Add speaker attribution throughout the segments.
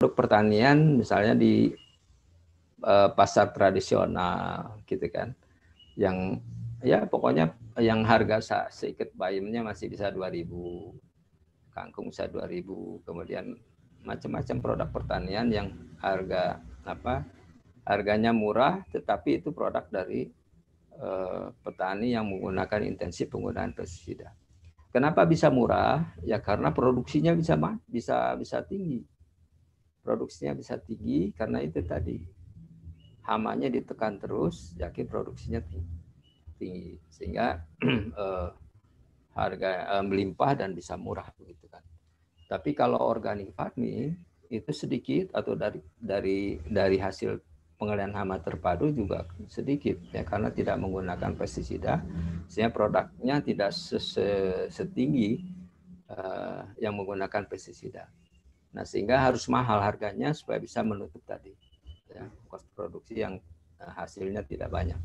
Speaker 1: produk pertanian misalnya di uh, pasar tradisional gitu kan yang ya pokoknya yang harga seikat bayamnya masih bisa 2000 kangkung bisa 2000 kemudian macam-macam produk pertanian yang harga apa harganya murah tetapi itu produk dari uh, petani yang menggunakan intensif penggunaan pestisida. Kenapa bisa murah? Ya karena produksinya bisa bisa bisa tinggi produksinya bisa tinggi karena itu tadi hamanya ditekan terus, yakin produksinya tinggi, sehingga eh, harga eh, melimpah dan bisa murah begitu kan. Tapi kalau organik farming itu sedikit atau dari dari dari hasil pengelian hama terpadu juga sedikit ya karena tidak menggunakan pestisida sehingga produknya tidak setinggi uh, yang menggunakan pestisida. Nah sehingga harus mahal harganya supaya bisa menutup tadi ya, kos produksi yang eh, hasilnya tidak banyak.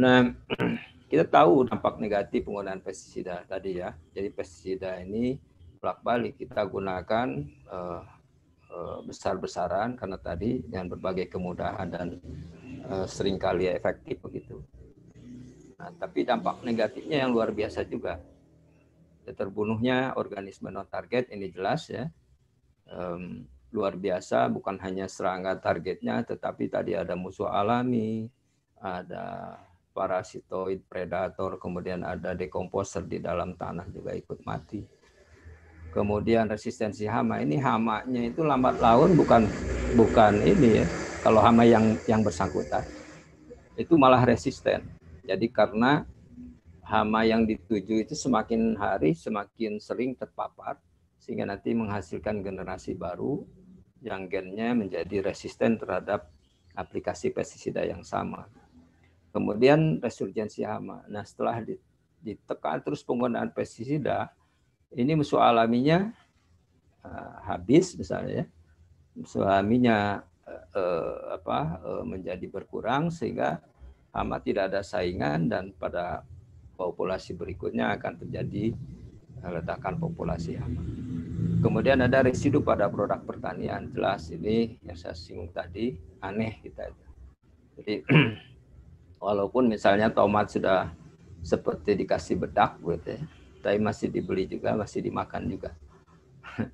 Speaker 1: Nah kita tahu dampak negatif penggunaan pestisida tadi ya. Jadi pestisida ini bolak balik kita gunakan uh, uh, besar-besaran karena tadi dengan berbagai kemudahan dan uh, seringkali efektif begitu. Nah, tapi dampak negatifnya yang luar biasa juga terbunuhnya organisme non target ini jelas ya um, luar biasa bukan hanya serangga targetnya tetapi tadi ada musuh alami ada parasitoid predator kemudian ada dekomposer di dalam tanah juga ikut mati kemudian resistensi hama ini hamanya itu lambat laun bukan bukan ini ya kalau hama yang yang bersangkutan itu malah resisten jadi karena hama yang dituju itu semakin hari semakin sering terpapar sehingga nanti menghasilkan generasi baru yang gennya menjadi resisten terhadap aplikasi pestisida yang sama. Kemudian resurgensi hama. Nah, setelah ditekan terus penggunaan pestisida, ini musuh alaminya uh, habis misalnya ya. Musuh alaminya uh, apa uh, menjadi berkurang sehingga hama tidak ada saingan dan pada populasi berikutnya akan terjadi eh, letakan populasi hama. Kemudian ada residu pada produk pertanian. Jelas ini yang saya singgung tadi aneh kita. Jadi walaupun misalnya tomat sudah seperti dikasih bedak gitu ya, tapi masih dibeli juga, masih dimakan juga.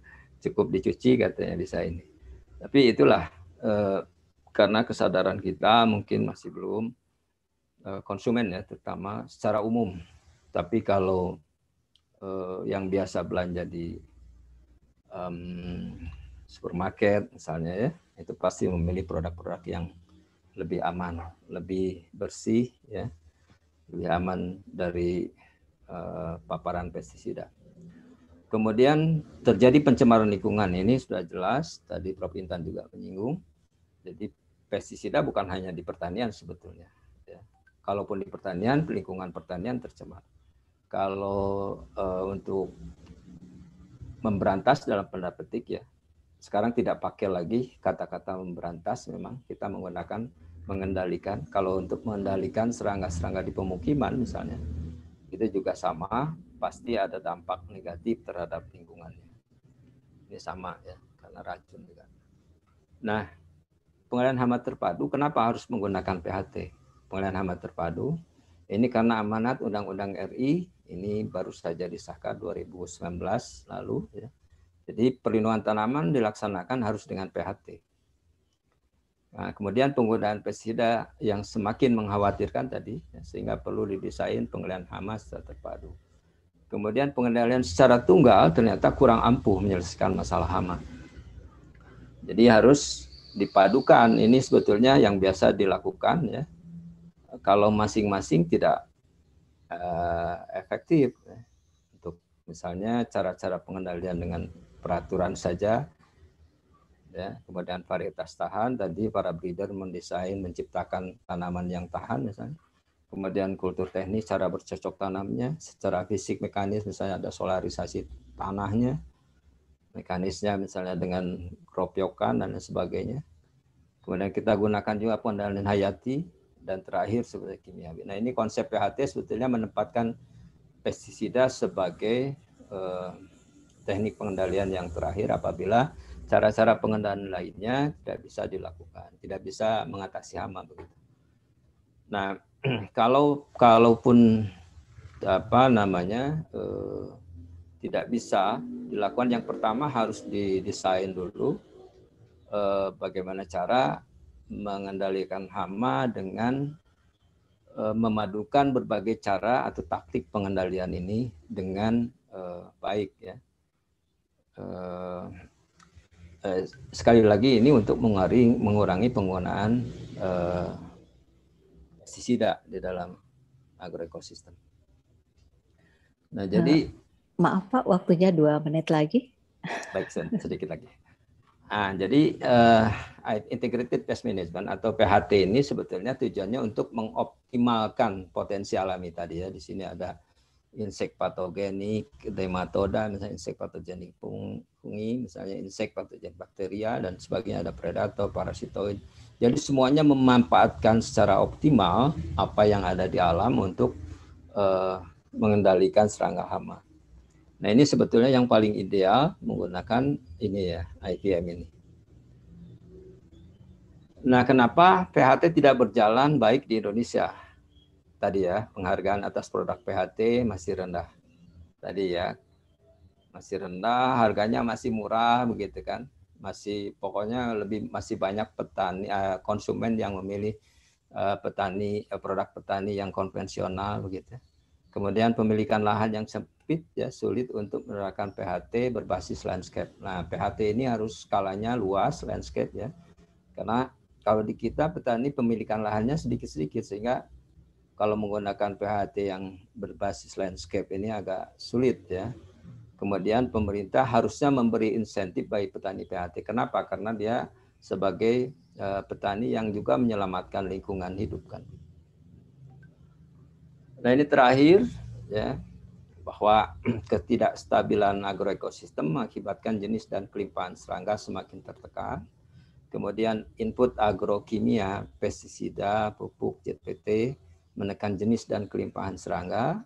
Speaker 1: Cukup dicuci katanya bisa ini. Tapi itulah eh, karena kesadaran kita mungkin masih belum Eh, konsumen ya terutama secara umum. Tapi kalau eh, yang biasa belanja di um, supermarket misalnya ya, itu pasti memilih produk-produk yang lebih aman, lebih bersih ya, lebih aman dari uh, paparan pestisida. Kemudian terjadi pencemaran lingkungan ini sudah jelas tadi Prof Intan juga menyinggung. Jadi pestisida bukan hanya di pertanian sebetulnya, Kalaupun di pertanian, lingkungan pertanian tercemar. Kalau uh, untuk memberantas dalam tanda petik ya, sekarang tidak pakai lagi kata-kata memberantas memang kita menggunakan mengendalikan. Kalau untuk mengendalikan serangga-serangga di pemukiman misalnya, itu juga sama, pasti ada dampak negatif terhadap lingkungannya. Ini sama ya, karena racun juga. Nah, pengadaan hama terpadu kenapa harus menggunakan PHT? Pengelolaan hama terpadu. Ini karena amanat Undang-Undang RI ini baru saja disahkan 2019 lalu. Ya. Jadi perlindungan tanaman dilaksanakan harus dengan PHT. Nah, kemudian penggunaan pestisida yang semakin mengkhawatirkan tadi, ya, sehingga perlu didesain pengendalian hama secara terpadu. Kemudian pengendalian secara tunggal ternyata kurang ampuh menyelesaikan masalah hama. Jadi harus dipadukan. Ini sebetulnya yang biasa dilakukan ya kalau masing-masing tidak uh, efektif ya. untuk misalnya cara-cara pengendalian dengan peraturan saja ya kemudian varietas tahan tadi para breeder mendesain menciptakan tanaman yang tahan misalnya kemudian kultur teknis cara bercocok tanamnya secara fisik mekanis misalnya ada solarisasi tanahnya mekanisnya misalnya dengan kropiokan dan sebagainya kemudian kita gunakan juga pengendalian hayati dan terakhir sebagai kimia. Nah ini konsep PHT sebetulnya menempatkan pestisida sebagai eh, teknik pengendalian yang terakhir apabila cara-cara pengendalian lainnya tidak bisa dilakukan, tidak bisa mengatasi hama begitu. Nah kalau kalaupun apa namanya eh, tidak bisa dilakukan yang pertama harus didesain dulu eh, bagaimana cara mengendalikan hama dengan eh, memadukan berbagai cara atau taktik pengendalian ini dengan eh, baik ya. Eh, sekali lagi ini untuk mengurangi, penggunaan uh, pestisida di dalam agroekosistem. Nah jadi
Speaker 2: maaf pak waktunya dua menit lagi.
Speaker 1: Baik sedikit lagi. Nah, jadi uh, integrated pest management atau PHT ini sebetulnya tujuannya untuk mengoptimalkan potensi alami tadi ya. Di sini ada insek patogenik, dematoda, misalnya insek patogenik fungi, misalnya insek patogenik bakteria dan sebagainya ada predator, parasitoid. Jadi semuanya memanfaatkan secara optimal apa yang ada di alam untuk uh, mengendalikan serangga hama. Nah ini sebetulnya yang paling ideal menggunakan ini ya IPM ini. Nah kenapa PHT tidak berjalan baik di Indonesia? Tadi ya penghargaan atas produk PHT masih rendah. Tadi ya masih rendah, harganya masih murah begitu kan? Masih pokoknya lebih masih banyak petani eh, konsumen yang memilih eh, petani eh, produk petani yang konvensional begitu. Kemudian pemilikan lahan yang sempit ya sulit untuk menerapkan PHT berbasis landscape. Nah, PHT ini harus skalanya luas landscape ya. Karena kalau di kita petani pemilikan lahannya sedikit-sedikit sehingga kalau menggunakan PHT yang berbasis landscape ini agak sulit ya. Kemudian pemerintah harusnya memberi insentif bagi petani PHT. Kenapa? Karena dia sebagai eh, petani yang juga menyelamatkan lingkungan hidup kan. Nah ini terakhir ya bahwa ketidakstabilan agroekosistem mengakibatkan jenis dan kelimpahan serangga semakin tertekan. Kemudian input agrokimia, pestisida, pupuk, JPT menekan jenis dan kelimpahan serangga.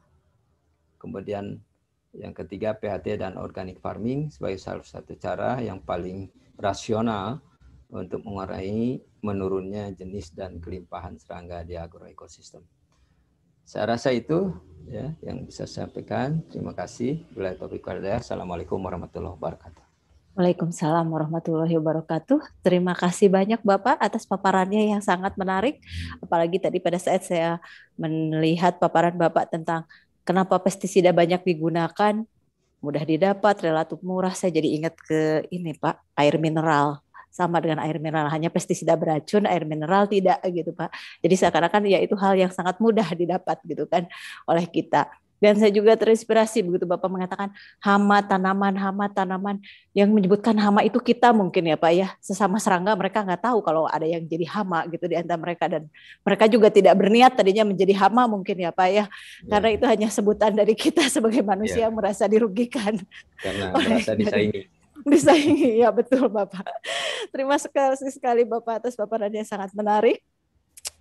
Speaker 1: Kemudian yang ketiga PHT dan organic farming sebagai salah satu cara yang paling rasional untuk mengurangi menurunnya jenis dan kelimpahan serangga di agroekosistem. Saya rasa itu ya yang bisa saya sampaikan. Terima kasih. Bila topik Assalamualaikum warahmatullahi wabarakatuh.
Speaker 2: Waalaikumsalam warahmatullahi wabarakatuh. Terima kasih banyak Bapak atas paparannya yang sangat menarik. Apalagi tadi pada saat saya melihat paparan Bapak tentang kenapa pestisida banyak digunakan, mudah didapat, relatif murah. Saya jadi ingat ke ini Pak, air mineral sama dengan air mineral hanya pestisida beracun air mineral tidak gitu Pak. Jadi seakan-akan ya itu hal yang sangat mudah didapat gitu kan oleh kita. Dan saya juga terinspirasi begitu Bapak mengatakan hama tanaman, hama tanaman yang menyebutkan hama itu kita mungkin ya Pak ya. Sesama serangga mereka nggak tahu kalau ada yang jadi hama gitu di antara mereka dan mereka juga tidak berniat tadinya menjadi hama mungkin ya Pak ya. ya. Karena yeah. itu hanya sebutan dari kita sebagai ya. manusia yang merasa dirugikan.
Speaker 3: Karena oleh, merasa disaingi
Speaker 2: disaingi. Ya betul Bapak. Terima kasih sekali Bapak atas paparan yang sangat menarik.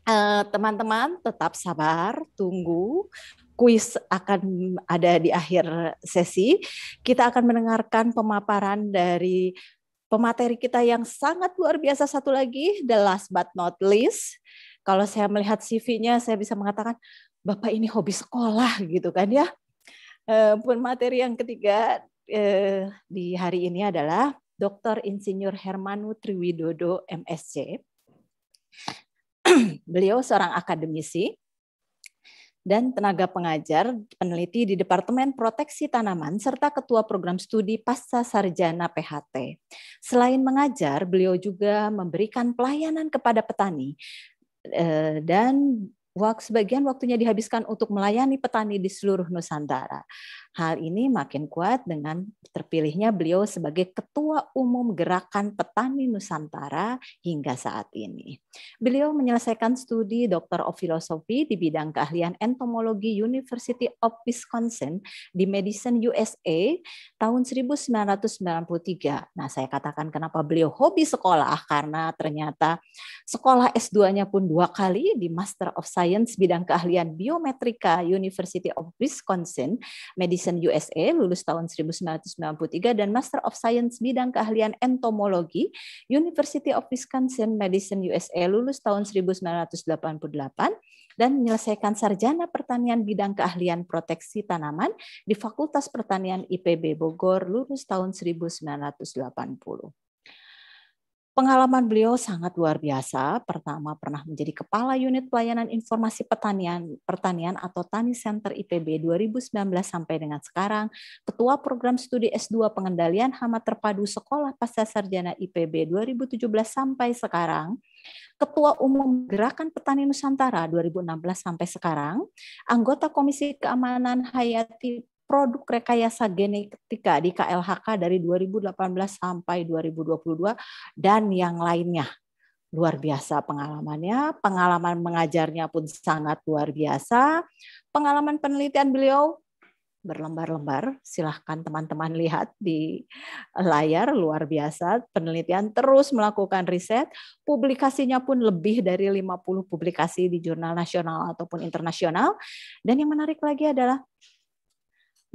Speaker 2: Eh, teman-teman uh, tetap sabar, tunggu kuis akan ada di akhir sesi. Kita akan mendengarkan pemaparan dari pemateri kita yang sangat luar biasa satu lagi, the last but not least. Kalau saya melihat CV-nya, saya bisa mengatakan, Bapak ini hobi sekolah gitu kan ya. Eh, pun materi yang ketiga eh, di hari ini adalah Dr. Insinyur Hermanu Triwidodo MSC. Beliau seorang akademisi dan tenaga pengajar peneliti di Departemen Proteksi Tanaman serta Ketua Program Studi Pasca Sarjana PHT. Selain mengajar, beliau juga memberikan pelayanan kepada petani eh, dan sebagian waktunya dihabiskan untuk melayani petani di seluruh Nusantara. Hal ini makin kuat dengan terpilihnya beliau sebagai Ketua Umum Gerakan Petani Nusantara hingga saat ini. Beliau menyelesaikan studi Doctor of Philosophy di bidang keahlian entomologi University of Wisconsin di Medicine USA tahun 1993. Nah, saya katakan kenapa beliau hobi sekolah karena ternyata sekolah S2-nya pun dua kali di Master of Science bidang keahlian biometrika University of Wisconsin, Medicine. Medicine USA lulus tahun 1993 dan Master of Science bidang keahlian entomologi University of Wisconsin Medicine USA lulus tahun 1988 dan menyelesaikan sarjana pertanian bidang keahlian proteksi tanaman di Fakultas Pertanian IPB Bogor lulus tahun 1980. Pengalaman beliau sangat luar biasa. Pertama, pernah menjadi Kepala Unit Pelayanan Informasi Pertanian, Pertanian atau Tani Center IPB 2019 sampai dengan sekarang, Ketua Program Studi S2 Pengendalian Hama Terpadu Sekolah Pasca Sarjana IPB 2017 sampai sekarang, Ketua Umum Gerakan Petani Nusantara 2016 sampai sekarang, anggota Komisi Keamanan Hayati produk rekayasa genetika di KLHK dari 2018 sampai 2022 dan yang lainnya. Luar biasa pengalamannya, pengalaman mengajarnya pun sangat luar biasa. Pengalaman penelitian beliau berlembar-lembar. Silahkan teman-teman lihat di layar luar biasa. Penelitian terus melakukan riset. Publikasinya pun lebih dari 50 publikasi di jurnal nasional ataupun internasional. Dan yang menarik lagi adalah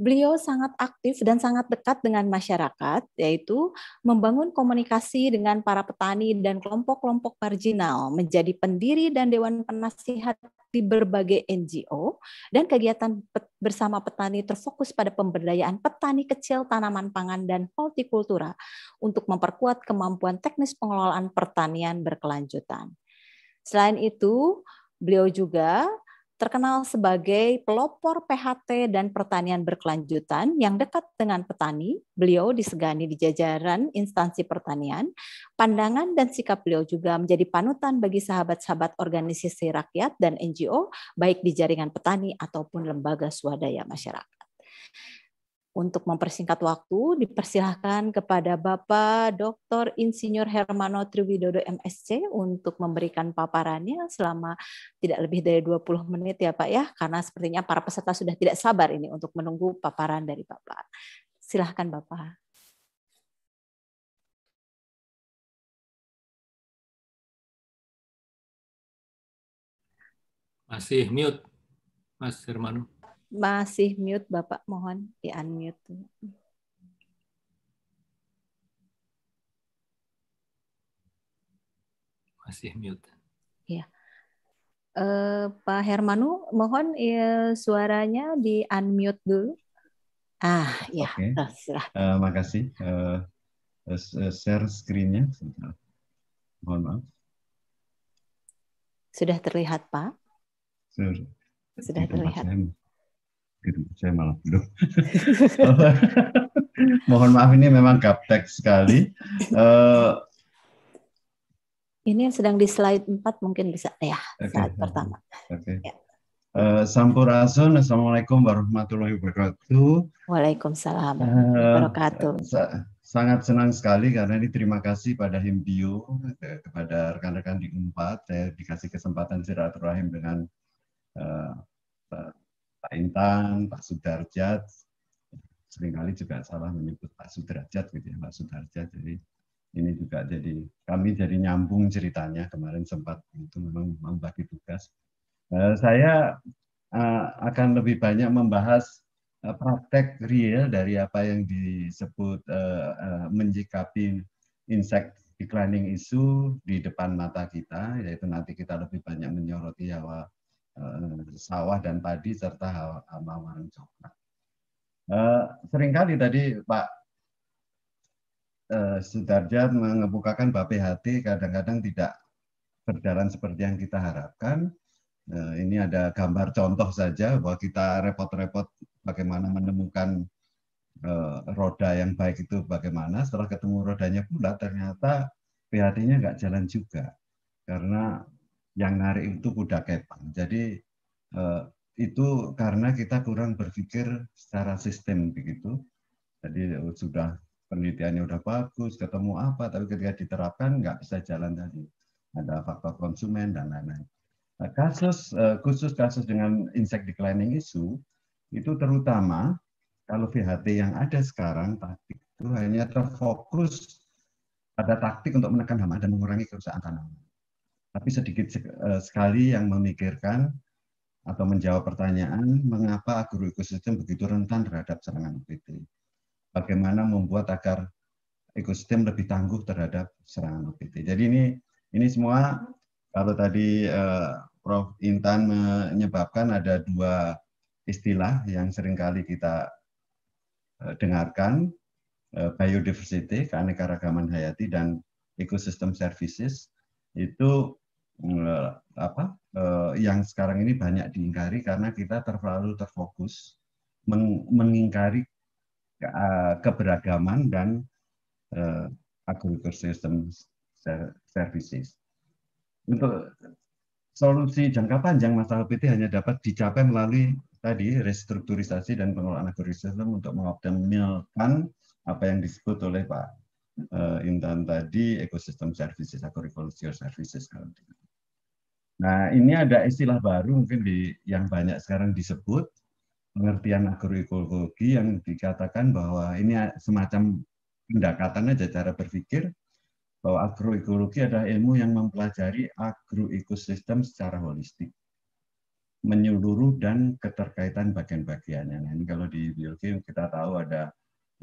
Speaker 2: Beliau sangat aktif dan sangat dekat dengan masyarakat, yaitu membangun komunikasi dengan para petani dan kelompok-kelompok marginal, menjadi pendiri dan dewan penasihat di berbagai NGO, dan kegiatan bersama petani terfokus pada pemberdayaan petani kecil tanaman pangan dan hortikultura untuk memperkuat kemampuan teknis pengelolaan pertanian berkelanjutan. Selain itu, beliau juga terkenal sebagai pelopor PHT dan pertanian berkelanjutan yang dekat dengan petani. Beliau disegani di jajaran instansi pertanian. Pandangan dan sikap beliau juga menjadi panutan bagi sahabat-sahabat organisasi rakyat dan NGO, baik di jaringan petani ataupun lembaga swadaya masyarakat. Untuk mempersingkat waktu, dipersilahkan kepada Bapak Dr. Insinyur Hermano Triwidodo MSC untuk memberikan paparannya selama tidak lebih dari 20 menit ya Pak ya, karena sepertinya para peserta sudah tidak sabar ini
Speaker 3: untuk menunggu paparan dari Bapak. Silahkan Bapak.
Speaker 4: Masih mute, Mas Hermano.
Speaker 3: Masih
Speaker 2: mute Bapak, mohon di unmute.
Speaker 4: Masih mute.
Speaker 2: Ya. Uh, Pak Hermanu, mohon ya, suaranya di unmute dulu. Ah,
Speaker 5: ya. Okay. Uh, makasih. Uh, share screen Mohon maaf.
Speaker 2: Sudah terlihat, Pak? Sudah, terlihat.
Speaker 5: Gitu. Saya malah belum. Mohon maaf ini memang gaptek sekali. Uh,
Speaker 2: ini yang sedang di slide 4 mungkin bisa ya
Speaker 5: okay. saat pertama. Okay. Ya. Uh, Sampurasun, Assalamualaikum warahmatullahi wabarakatuh.
Speaker 2: Waalaikumsalam eh, warahmatullahi wabarakatuh. Sa
Speaker 5: sangat senang sekali karena ini terima kasih pada Himbio, kepada rekan-rekan di UNPAD, saya dikasih kesempatan silaturahim dengan uh, Pak Intan, Pak Sudarjat, seringkali juga salah menyebut Pak sudarjat gitu ya, Pak Sudarjat. Jadi ini juga jadi kami jadi nyambung ceritanya kemarin sempat itu memang membagi tugas. Eh, saya eh, akan lebih banyak membahas eh, praktek real dari apa yang disebut menjikapi insect declining issue di depan mata kita, yaitu nanti kita lebih banyak menyoroti bahwa Eh, sawah dan padi serta hama warna coklat. Eh, seringkali tadi Pak eh, Sudarja mengemukakan BPHT kadang-kadang tidak berjalan seperti yang kita harapkan. Ini ada gambar contoh saja bahwa kita repot-repot bagaimana menemukan roda yang baik itu bagaimana. Setelah ketemu rodanya pula ternyata PHT-nya nggak jalan juga karena yang narik itu kuda kepang. Jadi eh, itu karena kita kurang berpikir secara sistem begitu. Jadi sudah penelitiannya sudah bagus, ketemu apa, tapi ketika diterapkan nggak bisa jalan tadi. Ada faktor konsumen dan lain-lain. Nah, kasus eh, khusus kasus dengan insect declining issue itu terutama kalau VHT yang ada sekarang taktik itu hanya terfokus pada taktik untuk menekan hama dan mengurangi kerusakan tanaman. Tapi sedikit eh, sekali yang memikirkan atau menjawab pertanyaan mengapa agroekosistem begitu rentan terhadap serangan OPT. Bagaimana membuat agar ekosistem lebih tangguh terhadap serangan OPT. Jadi ini ini semua kalau tadi eh, Prof Intan menyebabkan ada dua istilah yang seringkali kita eh, dengarkan biodiversity keanekaragaman hayati dan ekosistem services itu apa eh, yang sekarang ini banyak diingkari karena kita terlalu terfokus mengingkari eh, keberagaman dan eh, agriculture system services. Untuk solusi jangka panjang masalah PT hanya dapat dicapai melalui tadi restrukturisasi dan pengelolaan ekosistem untuk mengoptimalkan apa yang disebut oleh Pak uh, Intan tadi, ekosistem services, atau agriculture services. Gitu. Nah, ini ada istilah baru mungkin di, yang banyak sekarang disebut, pengertian agroekologi yang dikatakan bahwa ini semacam pendekatan aja cara berpikir bahwa agroekologi adalah ilmu yang mempelajari agroekosistem secara holistik menyeluruh dan keterkaitan bagian-bagiannya. Nah, ini kalau di biologi kita tahu ada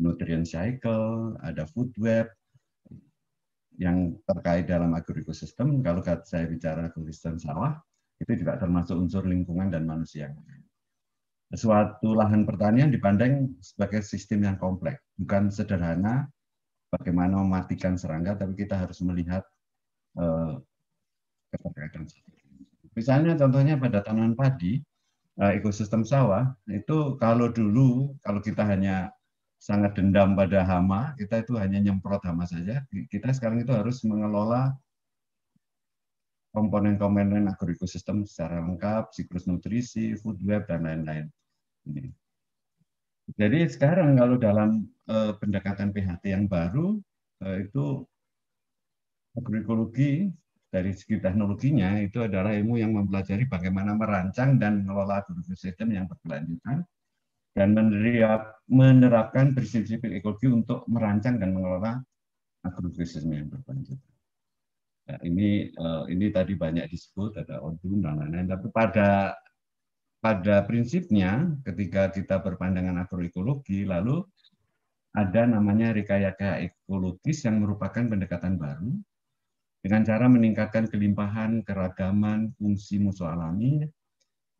Speaker 5: nutrient cycle, ada food web, yang terkait dalam agroekosistem, kalau saya bicara ekosistem sawah, itu juga termasuk unsur lingkungan dan manusia. Suatu lahan pertanian dipandang sebagai sistem yang kompleks, bukan sederhana bagaimana mematikan serangga, tapi kita harus melihat eh, keterkaitan. Misalnya contohnya pada tanaman padi, eh, ekosistem sawah, itu kalau dulu, kalau kita hanya sangat dendam pada hama, kita itu hanya nyemprot hama saja. Kita sekarang itu harus mengelola komponen-komponen agroekosistem secara lengkap, siklus nutrisi, food web, dan lain-lain. Jadi sekarang kalau dalam eh, pendekatan PHT yang baru, eh, itu agroekologi dari segi teknologinya itu adalah ilmu yang mempelajari bagaimana merancang dan mengelola agroekosistem yang berkelanjutan dan menerapkan prinsip-prinsip ekologi untuk merancang dan mengelola agrokrisisme yang berkelanjutan. Ya, ini eh, ini tadi banyak disebut ada odum dan lain-lain, tapi pada pada prinsipnya ketika kita berpandangan agroekologi lalu ada namanya rekayasa ekologis yang merupakan pendekatan baru dengan cara meningkatkan kelimpahan, keragaman, fungsi musuh alami,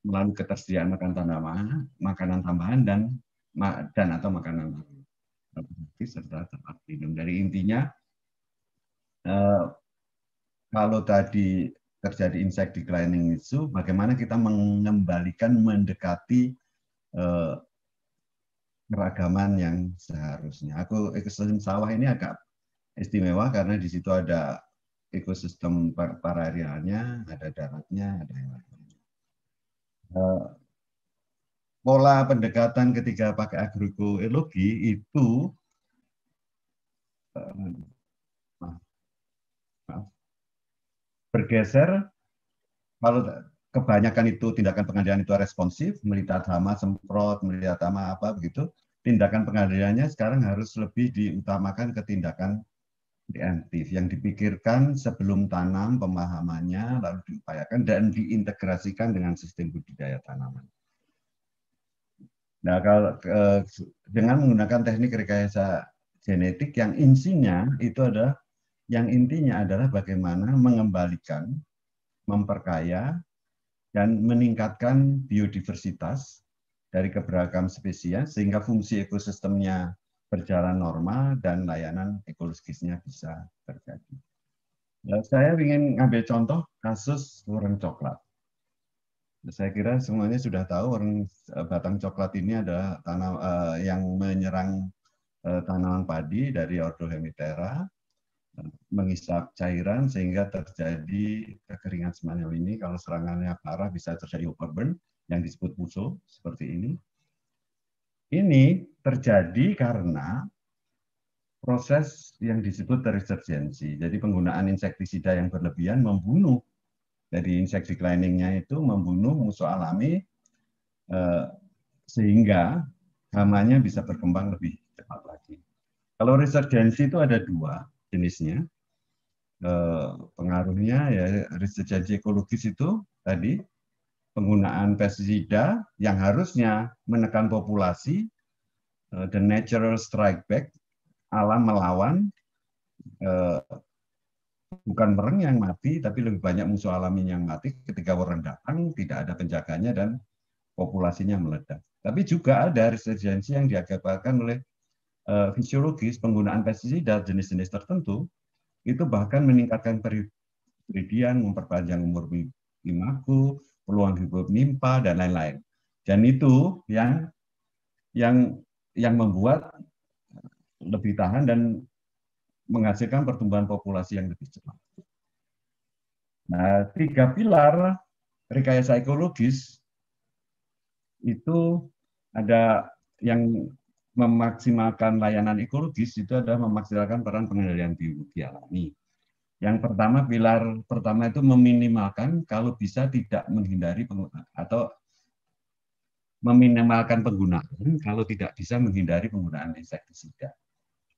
Speaker 5: melalui ketersediaan makanan tambahan, makanan tambahan dan dan atau makanan serta tempat minum. Dari intinya, eh, kalau tadi terjadi insect declining itu, bagaimana kita mengembalikan mendekati eh, keragaman yang seharusnya. Aku ekosistem sawah ini agak istimewa karena di situ ada ekosistem pararialnya, ada daratnya, ada yang lain. Eh, pola pendekatan ketika pakai agroekologi itu eh, bergeser kalau kebanyakan itu tindakan pengadilan itu responsif, melihat hama semprot, melihat hama apa begitu, tindakan pengadilannya sekarang harus lebih diutamakan ke tindakan preemptif yang dipikirkan sebelum tanam pemahamannya lalu diupayakan dan diintegrasikan dengan sistem budidaya tanaman. Nah, kalau eh, dengan menggunakan teknik rekayasa genetik yang insinya itu adalah yang intinya adalah bagaimana mengembalikan, memperkaya dan meningkatkan biodiversitas dari keberagaman spesies sehingga fungsi ekosistemnya berjalan normal dan layanan ekologisnya bisa terjadi. Ya, saya ingin ngambil contoh kasus orang coklat. Saya kira semuanya sudah tahu orang eh, batang coklat ini adalah tanam eh, yang menyerang eh, tanaman padi dari Hemitera, eh, mengisap cairan sehingga terjadi kekeringan semacam ini. Kalau serangannya parah bisa terjadi overburn yang disebut musuh seperti ini ini terjadi karena proses yang disebut resurgensi. Jadi penggunaan insektisida yang berlebihan membunuh. Jadi insect declining-nya itu membunuh musuh alami eh, sehingga hamanya bisa berkembang lebih cepat lagi. Kalau resurgensi itu ada dua jenisnya. Eh, pengaruhnya ya resurgensi ekologis itu tadi penggunaan pestisida yang harusnya menekan populasi, eh, the natural strike back, alam melawan, eh, bukan mereng yang mati, tapi lebih banyak musuh alami yang mati ketika orang datang, tidak ada penjaganya, dan populasinya meledak. Tapi juga ada resistensi yang diakibatkan oleh eh, fisiologis penggunaan pestisida jenis-jenis tertentu itu bahkan meningkatkan peridian, memperpanjang umur imaku, peluang hidup nimpa dan lain-lain. Dan itu yang yang yang membuat lebih tahan dan menghasilkan pertumbuhan populasi yang lebih cepat. Nah, tiga pilar rekayasa ekologis itu ada yang memaksimalkan layanan ekologis itu adalah memaksimalkan peran pengendalian biologi alami. Yang pertama, pilar pertama itu meminimalkan kalau bisa tidak menghindari penggunaan atau meminimalkan penggunaan kalau tidak bisa menghindari penggunaan insektisida.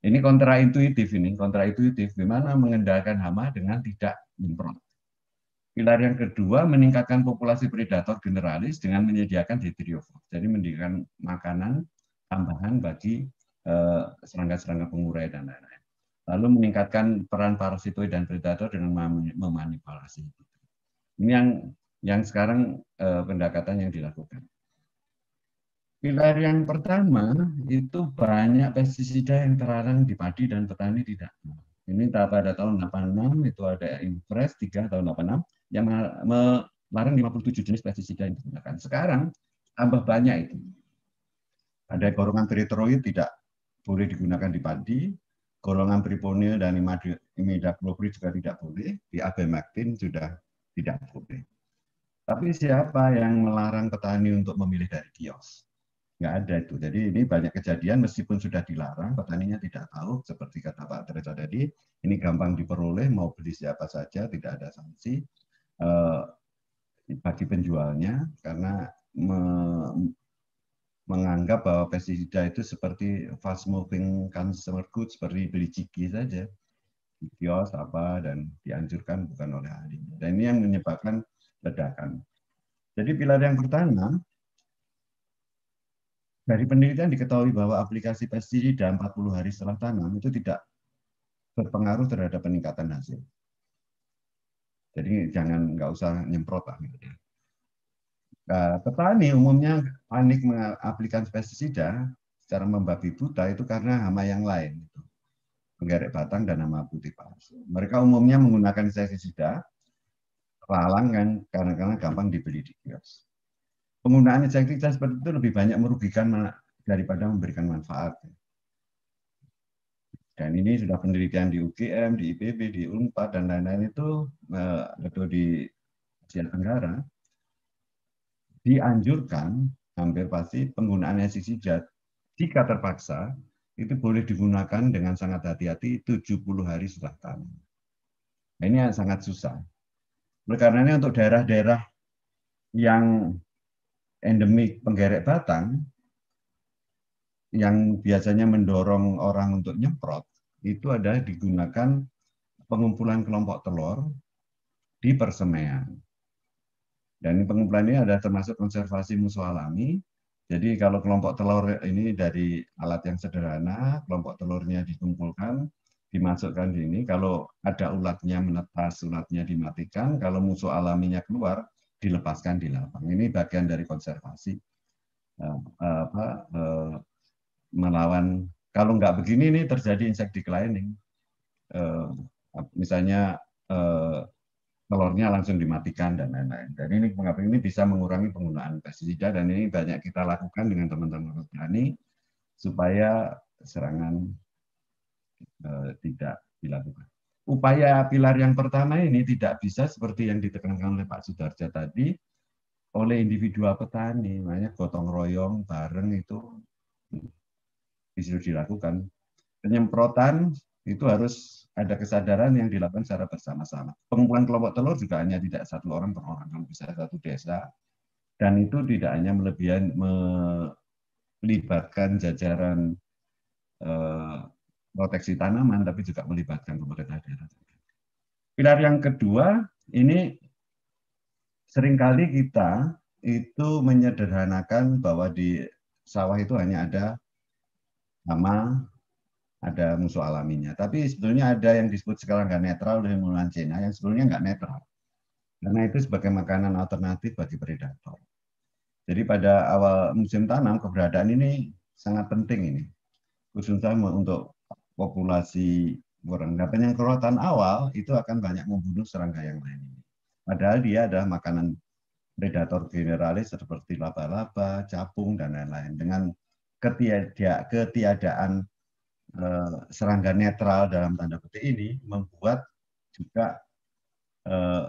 Speaker 5: Ini kontra kontraintuitif ini, kontra kontraintuitif gimana mengendalikan hama dengan tidak nyemprot. Pilar yang kedua, meningkatkan populasi predator generalis dengan menyediakan detriofor. Jadi mendirikan makanan tambahan bagi eh, serangga-serangga pengurai dan lain-lain lalu meningkatkan peran parasitoid dan predator dengan memanipulasi. Ini yang yang sekarang eh, pendekatan yang dilakukan. Pilar yang pertama itu banyak pestisida yang terlarang di padi dan petani tidak. Ini pada tahun 86 itu ada Impres 3 tahun 86 yang melarang 57 jenis pestisida yang digunakan. Sekarang tambah banyak itu. Ada golongan teritroid tidak boleh digunakan di padi, golongan priponil dan imidacloprid juga tidak boleh, Di abemaktin sudah tidak boleh. Tapi siapa yang melarang petani untuk memilih dari kios? Nggak ada itu. Jadi ini banyak kejadian meskipun sudah dilarang, petaninya tidak tahu. Seperti kata Pak Teresa tadi, ini gampang diperoleh, mau beli siapa saja, tidak ada sanksi eh, bagi penjualnya, karena menganggap bahwa pestisida itu seperti fast moving consumer goods seperti beli ciki saja di kios apa dan dianjurkan bukan oleh ahli. Dan ini yang menyebabkan ledakan. Jadi pilar yang pertama dari penelitian diketahui bahwa aplikasi pestisida 40 hari setelah tanam itu tidak berpengaruh terhadap peningkatan hasil. Jadi jangan nggak usah nyemprot lah petani nah, umumnya panik mengaplikan pestisida secara membabi buta itu karena hama yang lain, penggerek batang dan hama putih palsu. Mereka umumnya menggunakan pestisida lalang kan karena gampang dibeli di kios. Penggunaan insektisida seperti itu lebih banyak merugikan daripada memberikan manfaat. Dan ini sudah penelitian di UGM, di IPB, di UNPAD, dan lain-lain itu, eh, atau di Asia Tenggara, dianjurkan hampir pasti penggunaan Jat jika terpaksa itu boleh digunakan dengan sangat hati-hati 70 hari setelah tanam. Nah, ini sangat susah. Karena ini untuk daerah-daerah yang endemik penggerek batang, yang biasanya mendorong orang untuk nyemprot, itu adalah digunakan pengumpulan kelompok telur di persemaian. Dan pengumpulan ini ada termasuk konservasi musuh alami. Jadi kalau kelompok telur ini dari alat yang sederhana, kelompok telurnya dikumpulkan, dimasukkan di ini. Kalau ada ulatnya menetas, ulatnya dimatikan. Kalau musuh alaminya keluar, dilepaskan di lapang. Ini bagian dari konservasi. Eh, eh, apa, eh, melawan kalau nggak begini ini terjadi insect declining. Misalnya telurnya langsung dimatikan dan lain-lain. Dan ini mengapa ini bisa mengurangi penggunaan pestisida dan ini banyak kita lakukan dengan teman-teman petani supaya serangan e, tidak dilakukan. Upaya pilar yang pertama ini tidak bisa seperti yang ditekankan oleh Pak Sudarja tadi oleh individual petani, makanya gotong royong bareng itu bisa dilakukan. Penyemprotan itu harus ada kesadaran yang dilakukan secara bersama-sama. Pengumpulan kelompok telur juga hanya tidak satu orang per orang, kalau bisa satu desa. Dan itu tidak hanya melebihan melibatkan jajaran eh, proteksi tanaman, tapi juga melibatkan pemerintah daerah. Pilar yang kedua, ini seringkali kita itu menyederhanakan bahwa di sawah itu hanya ada nama ada musuh alaminya. Tapi sebetulnya ada yang disebut sekarang nggak netral dari mulan Cina yang sebetulnya nggak netral. Karena itu sebagai makanan alternatif bagi predator. Jadi pada awal musim tanam keberadaan ini sangat penting ini. Khususnya untuk populasi burung. Dan yang kerotan awal itu akan banyak membunuh serangga yang lain ini. Padahal dia adalah makanan predator generalis seperti laba-laba, capung, dan lain-lain. Dengan ketiada, ketiadaan Eh, serangga netral dalam tanda petik ini membuat juga eh,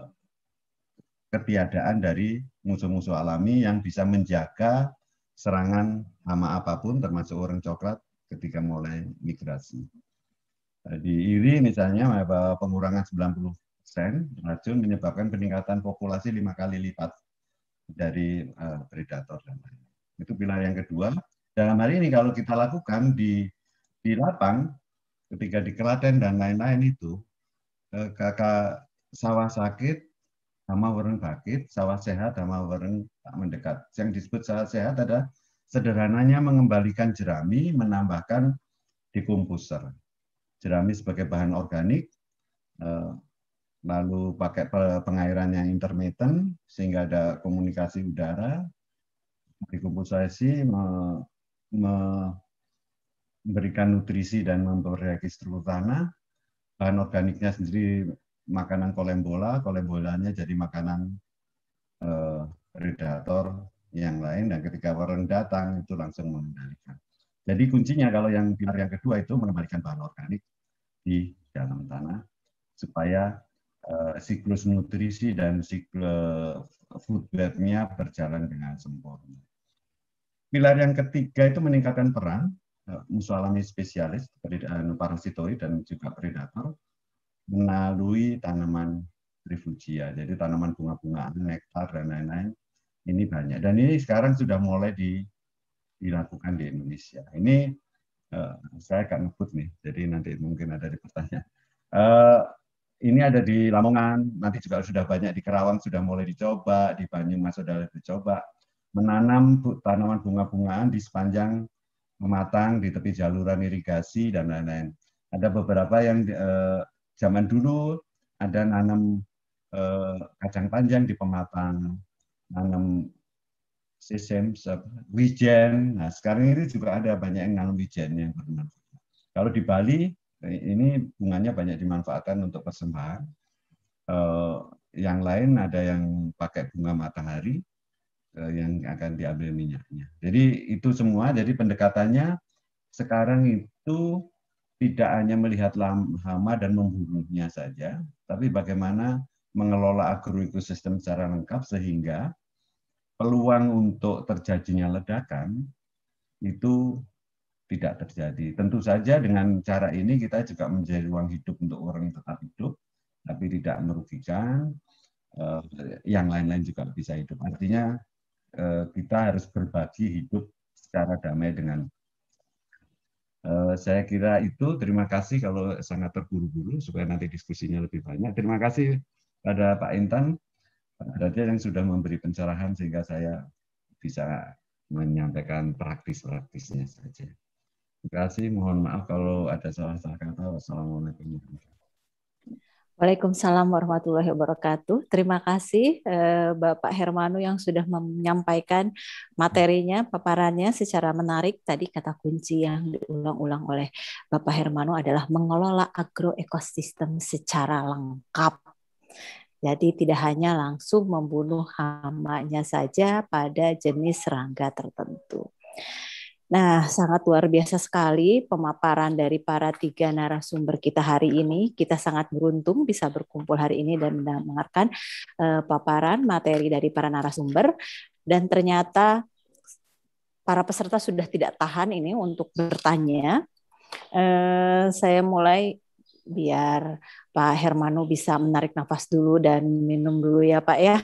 Speaker 5: ketiadaan dari musuh-musuh alami yang bisa menjaga serangan hama apapun termasuk orang coklat ketika mulai migrasi. Di IRI misalnya eh, pengurangan 90 persen racun menyebabkan peningkatan populasi lima kali lipat dari predator Itu pilar yang kedua. Dalam hari ini kalau kita lakukan di di Lapang, ketika di Kelaten dan lain-lain itu, eh, kakak sawah sakit sama wereng sakit sawah sehat sama wereng tak mendekat. Yang disebut sawah sehat ada sederhananya mengembalikan jerami, menambahkan di komposer Jerami sebagai bahan organik, eh, lalu pakai pengairan yang intermittent sehingga ada komunikasi udara, dikomposisi me, me, memberikan nutrisi dan memperbaiki struktur tanah. Bahan organiknya sendiri makanan kolembola, kolembolanya jadi makanan eh, predator yang lain dan ketika orang datang itu langsung mengendalikan. Jadi kuncinya kalau yang pilar yang kedua itu mengembalikan bahan organik di dalam tanah supaya eh, siklus nutrisi dan siklus food webnya berjalan dengan sempurna. Pilar yang ketiga itu meningkatkan peran Eh, musuh spesialis anu, parasitoid dan juga predator melalui tanaman refugia. jadi tanaman bunga-bungaan, nektar dan lain-lain. Ini banyak dan ini sekarang sudah mulai di, dilakukan di Indonesia. Ini uh, saya akan ngebut nih, jadi nanti mungkin ada di pertanyaan. Uh, eh, ini ada di Lamongan, nanti juga sudah banyak di Kerawang sudah mulai dicoba, di Banyumas sudah dicoba menanam tanaman bunga-bungaan di sepanjang mematang di tepi jaluran irigasi dan lain-lain. Ada beberapa yang eh, zaman dulu ada nanam eh, kacang panjang di pematang, nanam sistem wijen. Nah, sekarang ini juga ada banyak yang nanam wijen yang bermanfaat. Kalau di Bali eh, ini bunganya banyak dimanfaatkan untuk persembahan. Eh, yang lain ada yang pakai bunga matahari, Eh, yang akan diambil minyaknya. Jadi itu semua. Jadi pendekatannya sekarang itu tidak hanya melihat hama dan membunuhnya saja, tapi bagaimana mengelola agroekosistem secara lengkap sehingga peluang untuk terjadinya ledakan itu tidak terjadi. Tentu saja dengan cara ini kita juga menjadi ruang hidup untuk orang yang tetap hidup, tapi tidak merugikan. Eh, yang lain-lain juga bisa hidup. Artinya Eh, kita harus berbagi hidup secara damai dengan eh, saya kira itu terima kasih kalau sangat terburu-buru supaya nanti diskusinya lebih banyak. Terima kasih pada Pak Intan, Pak yang sudah memberi pencerahan sehingga saya bisa menyampaikan praktis-praktisnya saja. Terima kasih. Mohon maaf kalau ada salah-salah kata. Wassalamualaikum warahmatullahi wabarakatuh.
Speaker 2: Waalaikumsalam warahmatullahi wabarakatuh. Terima kasih eh, Bapak Hermanu yang sudah menyampaikan materinya, paparannya secara menarik. Tadi kata kunci yang diulang-ulang oleh Bapak Hermanu adalah mengelola agroekosistem secara lengkap. Jadi tidak hanya langsung membunuh hamanya saja pada jenis serangga tertentu. Nah, sangat luar biasa sekali pemaparan dari para tiga narasumber kita hari ini. Kita sangat beruntung bisa berkumpul hari ini dan mendengarkan uh, paparan materi dari para narasumber. Dan ternyata para peserta sudah tidak tahan ini untuk bertanya. Uh, saya mulai biar Pak Hermano bisa menarik nafas dulu dan minum dulu ya Pak ya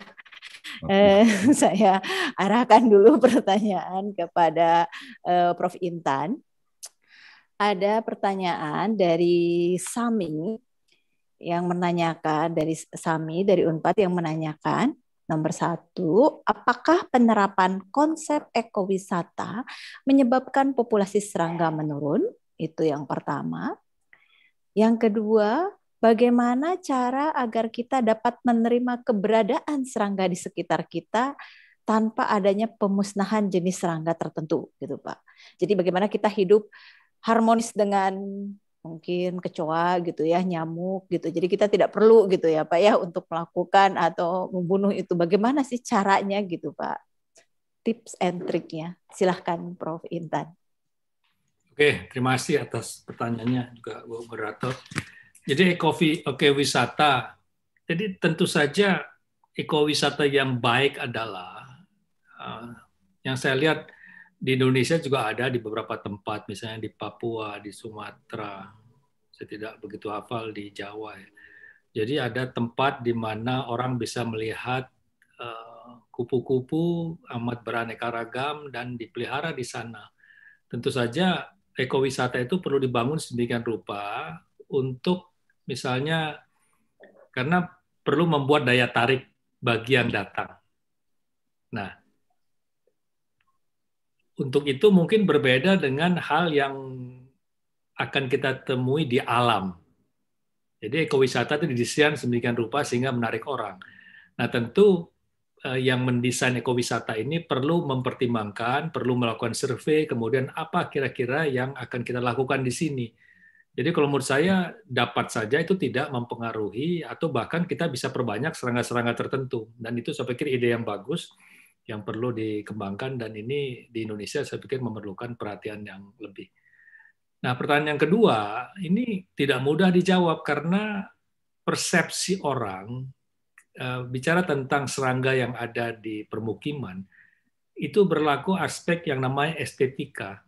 Speaker 5: eh,
Speaker 2: saya arahkan dulu pertanyaan kepada eh, Prof. Intan. Ada pertanyaan dari Sami yang menanyakan dari Sami dari Unpad yang menanyakan Nomor satu, apakah penerapan konsep ekowisata menyebabkan populasi serangga menurun? Itu yang pertama. Yang kedua, bagaimana cara agar kita dapat menerima keberadaan serangga di sekitar kita tanpa adanya pemusnahan jenis serangga tertentu gitu Pak. Jadi bagaimana kita hidup harmonis dengan mungkin kecoa gitu ya, nyamuk gitu. Jadi kita tidak perlu gitu ya Pak ya untuk melakukan atau membunuh itu. Bagaimana sih caranya gitu Pak? Tips and triknya. Silahkan Prof. Intan.
Speaker 4: Oke, terima kasih atas pertanyaannya juga Bu Moderator. Jadi ekofi, ekowisata. Jadi tentu saja ekowisata yang baik adalah uh, yang saya lihat di Indonesia juga ada di beberapa tempat, misalnya di Papua, di Sumatera. Saya tidak begitu hafal di Jawa. Ya. Jadi ada tempat di mana orang bisa melihat uh, kupu-kupu uh, amat beraneka ragam dan dipelihara di sana. Tentu saja ekowisata itu perlu dibangun sedemikian rupa untuk misalnya karena perlu membuat daya tarik bagian yang datang. Nah, untuk itu mungkin berbeda dengan hal yang akan kita temui di alam. Jadi ekowisata itu didesain sedemikian rupa sehingga menarik orang. Nah, tentu eh, yang mendesain ekowisata ini perlu mempertimbangkan, perlu melakukan survei, kemudian apa kira-kira yang akan kita lakukan di sini jadi kalau menurut saya dapat saja itu tidak mempengaruhi atau bahkan kita bisa perbanyak serangga-serangga tertentu dan itu saya pikir ide yang bagus yang perlu dikembangkan dan ini di Indonesia saya pikir memerlukan perhatian yang lebih. Nah, pertanyaan yang kedua ini tidak mudah dijawab karena persepsi orang eh, bicara tentang serangga yang ada di permukiman itu berlaku aspek yang namanya estetika.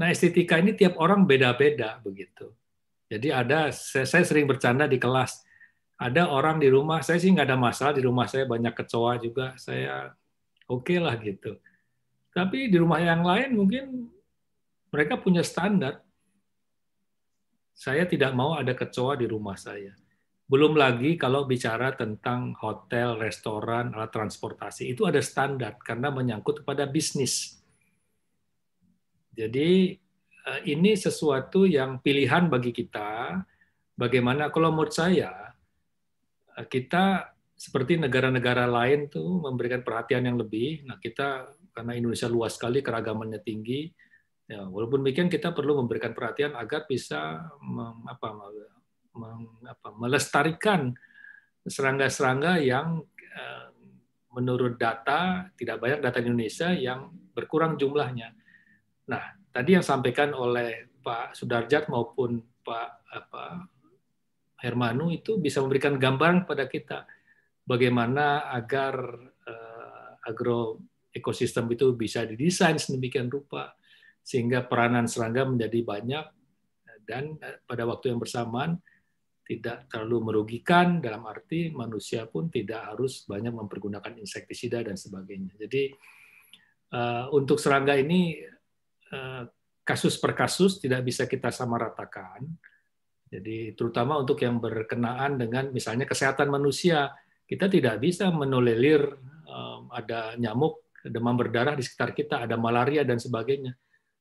Speaker 4: Nah, estetika ini tiap orang beda-beda begitu. Jadi ada saya, saya sering bercanda di kelas. Ada orang di rumah saya sih nggak ada masalah di rumah saya banyak kecoa juga saya oke okay lah gitu. Tapi di rumah yang lain mungkin mereka punya standar. Saya tidak mau ada kecoa di rumah saya. Belum lagi kalau bicara tentang hotel, restoran, alat transportasi, itu ada standar karena menyangkut kepada bisnis. Jadi Eh, ini sesuatu yang pilihan bagi kita. Bagaimana kalau menurut saya eh, kita seperti negara-negara lain tuh memberikan perhatian yang lebih. Nah kita karena Indonesia luas sekali keragamannya tinggi, ya, walaupun demikian kita perlu memberikan perhatian agar bisa mem, apa, mem, apa, melestarikan serangga-serangga yang eh, menurut data tidak banyak data Indonesia yang berkurang jumlahnya. Nah tadi yang sampaikan oleh Pak Sudarjat maupun Pak apa, Hermanu itu bisa memberikan gambaran kepada kita bagaimana agar uh, agro ekosistem itu bisa didesain sedemikian rupa sehingga peranan serangga menjadi banyak dan eh, pada waktu yang bersamaan tidak terlalu merugikan dalam arti manusia pun tidak harus banyak mempergunakan insektisida dan sebagainya. Jadi uh, untuk serangga ini Eh, kasus per kasus tidak bisa kita samaratakan. Jadi terutama untuk yang berkenaan dengan misalnya kesehatan manusia, kita tidak bisa menolelir ada nyamuk, demam berdarah di sekitar kita, ada malaria dan sebagainya,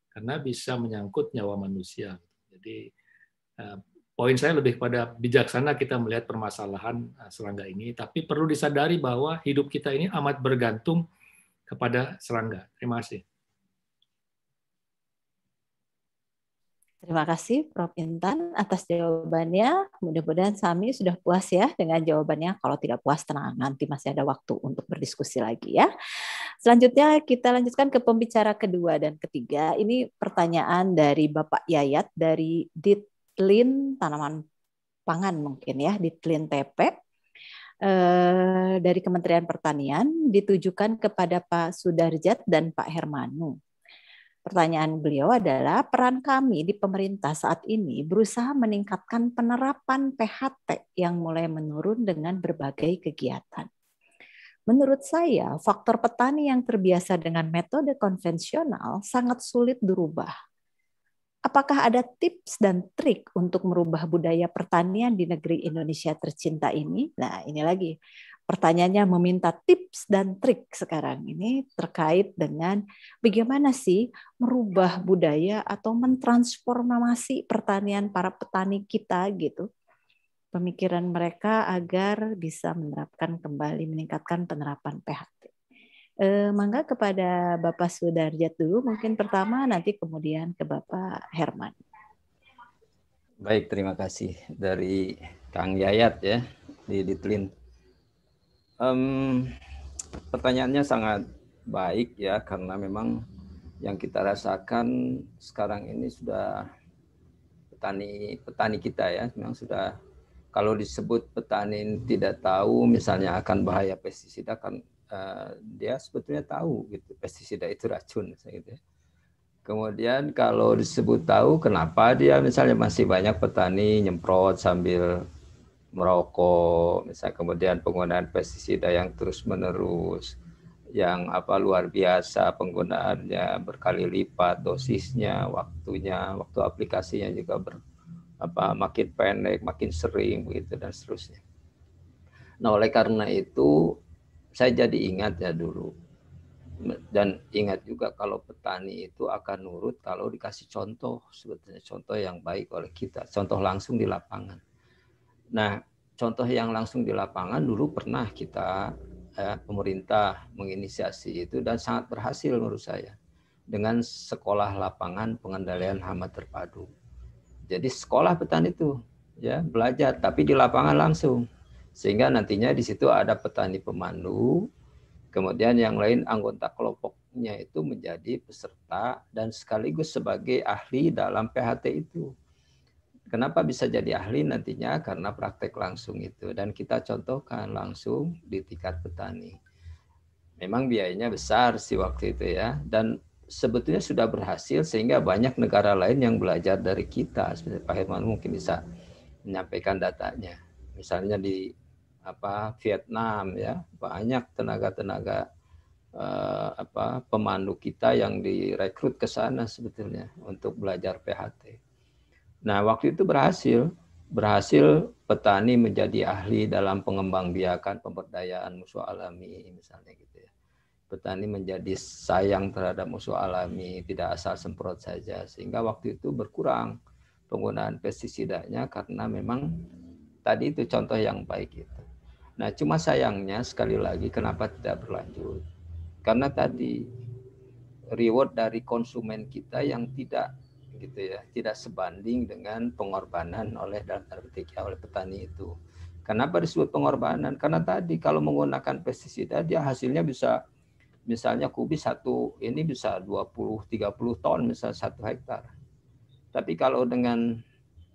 Speaker 4: karena bisa menyangkut nyawa manusia. Jadi eh, poin saya lebih pada bijaksana kita melihat permasalahan eh, serangga ini, tapi perlu disadari bahwa hidup kita ini amat bergantung kepada serangga. Terima kasih.
Speaker 2: Terima kasih Prof. Intan atas jawabannya. Mudah-mudahan Sami sudah puas ya dengan jawabannya. Kalau tidak puas, tenang, nanti masih ada waktu untuk berdiskusi lagi ya. Selanjutnya kita lanjutkan ke pembicara kedua dan ketiga. Ini pertanyaan dari Bapak Yayat dari Ditlin Tanaman Pangan mungkin ya, Ditlin TP. Eh, dari Kementerian Pertanian ditujukan kepada Pak Sudarjat dan Pak Hermanu Pertanyaan beliau adalah peran kami di pemerintah saat ini berusaha meningkatkan penerapan PHT yang mulai menurun dengan berbagai kegiatan. Menurut saya, faktor petani yang terbiasa dengan metode konvensional sangat sulit dirubah. Apakah ada tips dan trik untuk merubah budaya pertanian di negeri Indonesia tercinta ini? Nah, ini lagi pertanyaannya meminta tips dan trik sekarang ini terkait dengan bagaimana sih merubah budaya atau mentransformasi pertanian para petani kita gitu pemikiran mereka agar bisa menerapkan kembali meningkatkan penerapan PHT. E, eh, mangga kepada Bapak Sudarjat dulu mungkin pertama nanti kemudian ke Bapak Herman.
Speaker 1: Baik, terima kasih dari Kang Yayat ya di Ditlin um, pertanyaannya sangat baik ya karena memang yang kita rasakan sekarang ini sudah petani petani kita ya memang sudah kalau disebut petani tidak tahu misalnya akan bahaya pestisida kan uh, dia sebetulnya tahu gitu pestisida itu racun gitu ya. Kemudian kalau disebut tahu kenapa dia misalnya masih banyak petani nyemprot sambil merokok, misalnya kemudian penggunaan pestisida yang terus-menerus, yang apa luar biasa penggunaannya berkali lipat dosisnya, waktunya, waktu aplikasinya juga ber, apa makin pendek, makin sering begitu dan seterusnya. Nah, oleh karena itu saya jadi ingat ya dulu dan ingat juga kalau petani itu akan nurut kalau dikasih contoh sebetulnya contoh yang baik oleh kita, contoh langsung di lapangan Nah, contoh yang langsung di lapangan dulu pernah kita eh, pemerintah menginisiasi itu dan sangat berhasil menurut saya dengan sekolah lapangan pengendalian hama terpadu. Jadi sekolah petani itu ya belajar tapi di lapangan langsung sehingga nantinya di situ ada petani pemandu kemudian yang lain anggota kelompoknya itu menjadi peserta dan sekaligus sebagai ahli dalam PHT itu. Kenapa bisa jadi ahli nantinya? Karena praktek langsung itu. Dan kita contohkan langsung di tingkat petani. Memang biayanya besar sih waktu itu ya. Dan sebetulnya sudah berhasil sehingga banyak negara lain yang belajar dari kita. Seperti Pak Herman mungkin bisa menyampaikan datanya. Misalnya di apa Vietnam ya banyak tenaga-tenaga eh, apa pemandu kita yang direkrut ke sana sebetulnya untuk belajar PHT. Nah, waktu itu berhasil, berhasil petani menjadi ahli dalam pengembangbiakan pemberdayaan musuh alami misalnya gitu ya. Petani menjadi sayang terhadap musuh alami, tidak asal semprot saja sehingga waktu itu berkurang penggunaan pestisidanya karena memang tadi itu contoh yang baik itu. Nah, cuma sayangnya sekali lagi kenapa tidak berlanjut? Karena tadi reward dari konsumen kita yang tidak gitu ya tidak sebanding dengan pengorbanan oleh dalam tanda petik ya oleh petani itu kenapa disebut pengorbanan karena tadi kalau menggunakan pestisida dia hasilnya bisa misalnya kubis satu ini bisa 20 30 ton misalnya satu hektar tapi kalau dengan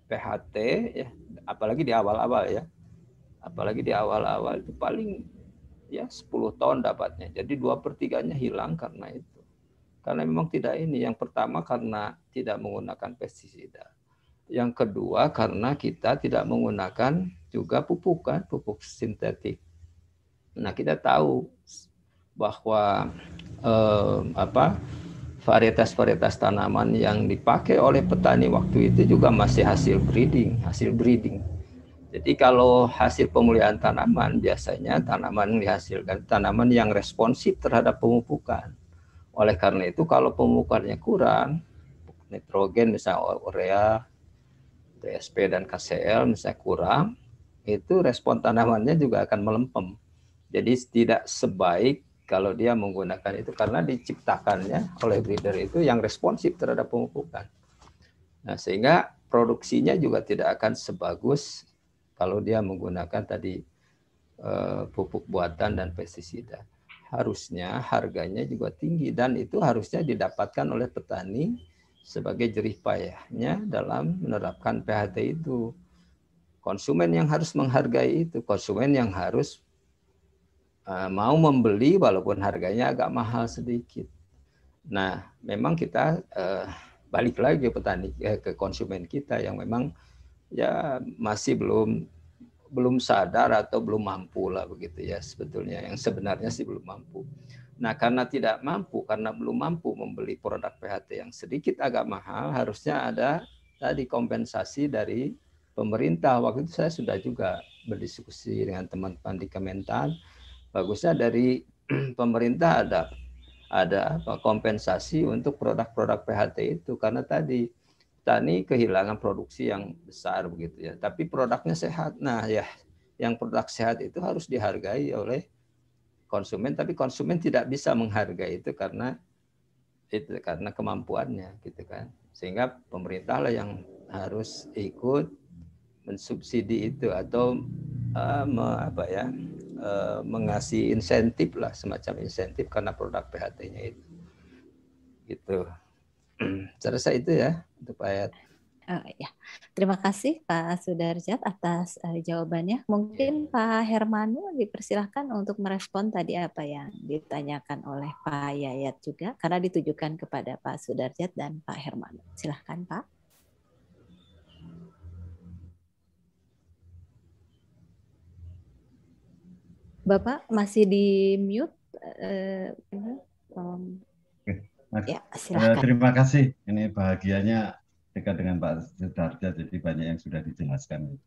Speaker 1: PHT ya apalagi di awal-awal ya apalagi di awal-awal itu paling ya 10 ton dapatnya jadi dua pertiganya hilang karena itu karena memang tidak ini. Yang pertama karena tidak menggunakan pestisida. Yang kedua karena kita tidak menggunakan juga pupuk kan, pupuk sintetik. Nah kita tahu bahwa eh, apa varietas-varietas tanaman yang dipakai oleh petani waktu itu juga masih hasil breeding, hasil breeding. Jadi kalau hasil pemulihan tanaman biasanya tanaman yang dihasilkan tanaman yang responsif terhadap pemupukan. Oleh karena itu kalau pemukarnya kurang, nitrogen misalnya urea, DSP dan KCl misalnya kurang, itu respon tanamannya juga akan melempem. Jadi tidak sebaik kalau dia menggunakan itu karena diciptakannya oleh breeder itu yang responsif terhadap pemupukan. Nah, sehingga produksinya juga tidak akan sebagus kalau dia menggunakan tadi eh, pupuk buatan dan pestisida harusnya harganya juga tinggi dan itu harusnya didapatkan oleh petani sebagai jerih payahnya dalam menerapkan PHT itu. Konsumen yang harus menghargai itu, konsumen yang harus e, mau membeli walaupun harganya agak mahal sedikit. Nah, memang kita eh, balik lagi petani eh, ke konsumen kita yang memang ya masih belum belum sadar atau belum mampu lah begitu ya sebetulnya yang sebenarnya sih belum mampu. Nah, karena tidak mampu, karena belum mampu membeli produk PHT yang sedikit agak mahal, harusnya ada tadi kompensasi dari pemerintah. Waktu itu saya sudah juga berdiskusi dengan teman-teman di Kementan. Bagusnya dari pemerintah ada ada apa kompensasi untuk produk-produk PHT itu karena tadi tani kehilangan produksi yang besar begitu ya. Tapi produknya sehat. Nah, ya yang produk sehat itu harus dihargai oleh konsumen, tapi konsumen tidak bisa menghargai itu karena itu karena kemampuannya gitu kan. Sehingga pemerintahlah yang harus ikut mensubsidi itu atau uh, me, apa ya? Uh, mengasih insentif lah semacam insentif karena produk PHT-nya itu. Gitu. Saya rasa itu ya untuk Ayat.
Speaker 2: Uh, ya, terima kasih Pak Sudarjat atas uh, jawabannya. Mungkin ya. Pak Hermanu dipersilahkan untuk merespon tadi apa yang ditanyakan oleh Pak Yayat juga, karena ditujukan kepada Pak Sudarjat dan Pak Hermanu. Silahkan Pak. Bapak masih di mute. Eh,
Speaker 5: eh, um, Ya, uh, Terima kasih. Ini bahagianya dekat dengan Pak Sidarja, jadi banyak yang sudah dijelaskan.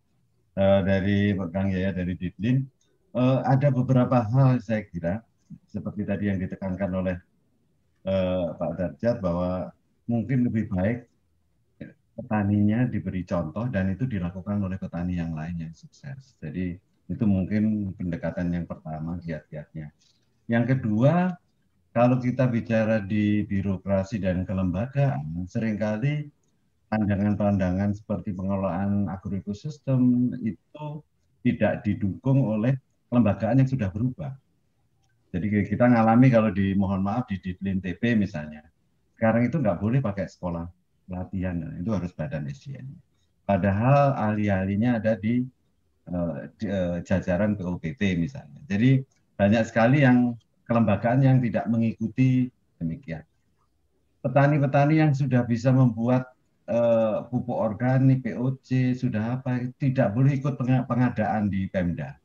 Speaker 5: Uh, dari Kang Yaya, dari Ditlin, uh, eh, ada beberapa hal saya kira, seperti tadi yang ditekankan oleh uh, Pak Darjat, bahwa mungkin lebih baik petaninya diberi contoh dan itu dilakukan oleh petani yang lain yang sukses. Jadi itu mungkin pendekatan yang pertama, giat-giatnya. Yang kedua, kalau kita bicara di birokrasi dan kelembagaan, seringkali pandangan-pandangan seperti pengelolaan agroekosistem itu tidak didukung oleh kelembagaan yang sudah berubah. Jadi kita ngalami kalau di mohon maaf di Ditlin TP misalnya, sekarang itu nggak boleh pakai sekolah latihan, itu harus badan SDN. Padahal ahli-ahlinya ada di, eh, di eh, jajaran PUPT misalnya. Jadi banyak sekali yang kelembagaan yang tidak mengikuti demikian. Petani-petani yang sudah bisa membuat uh, pupuk organik, POC, sudah apa, tidak boleh ikut pengadaan di Pemda.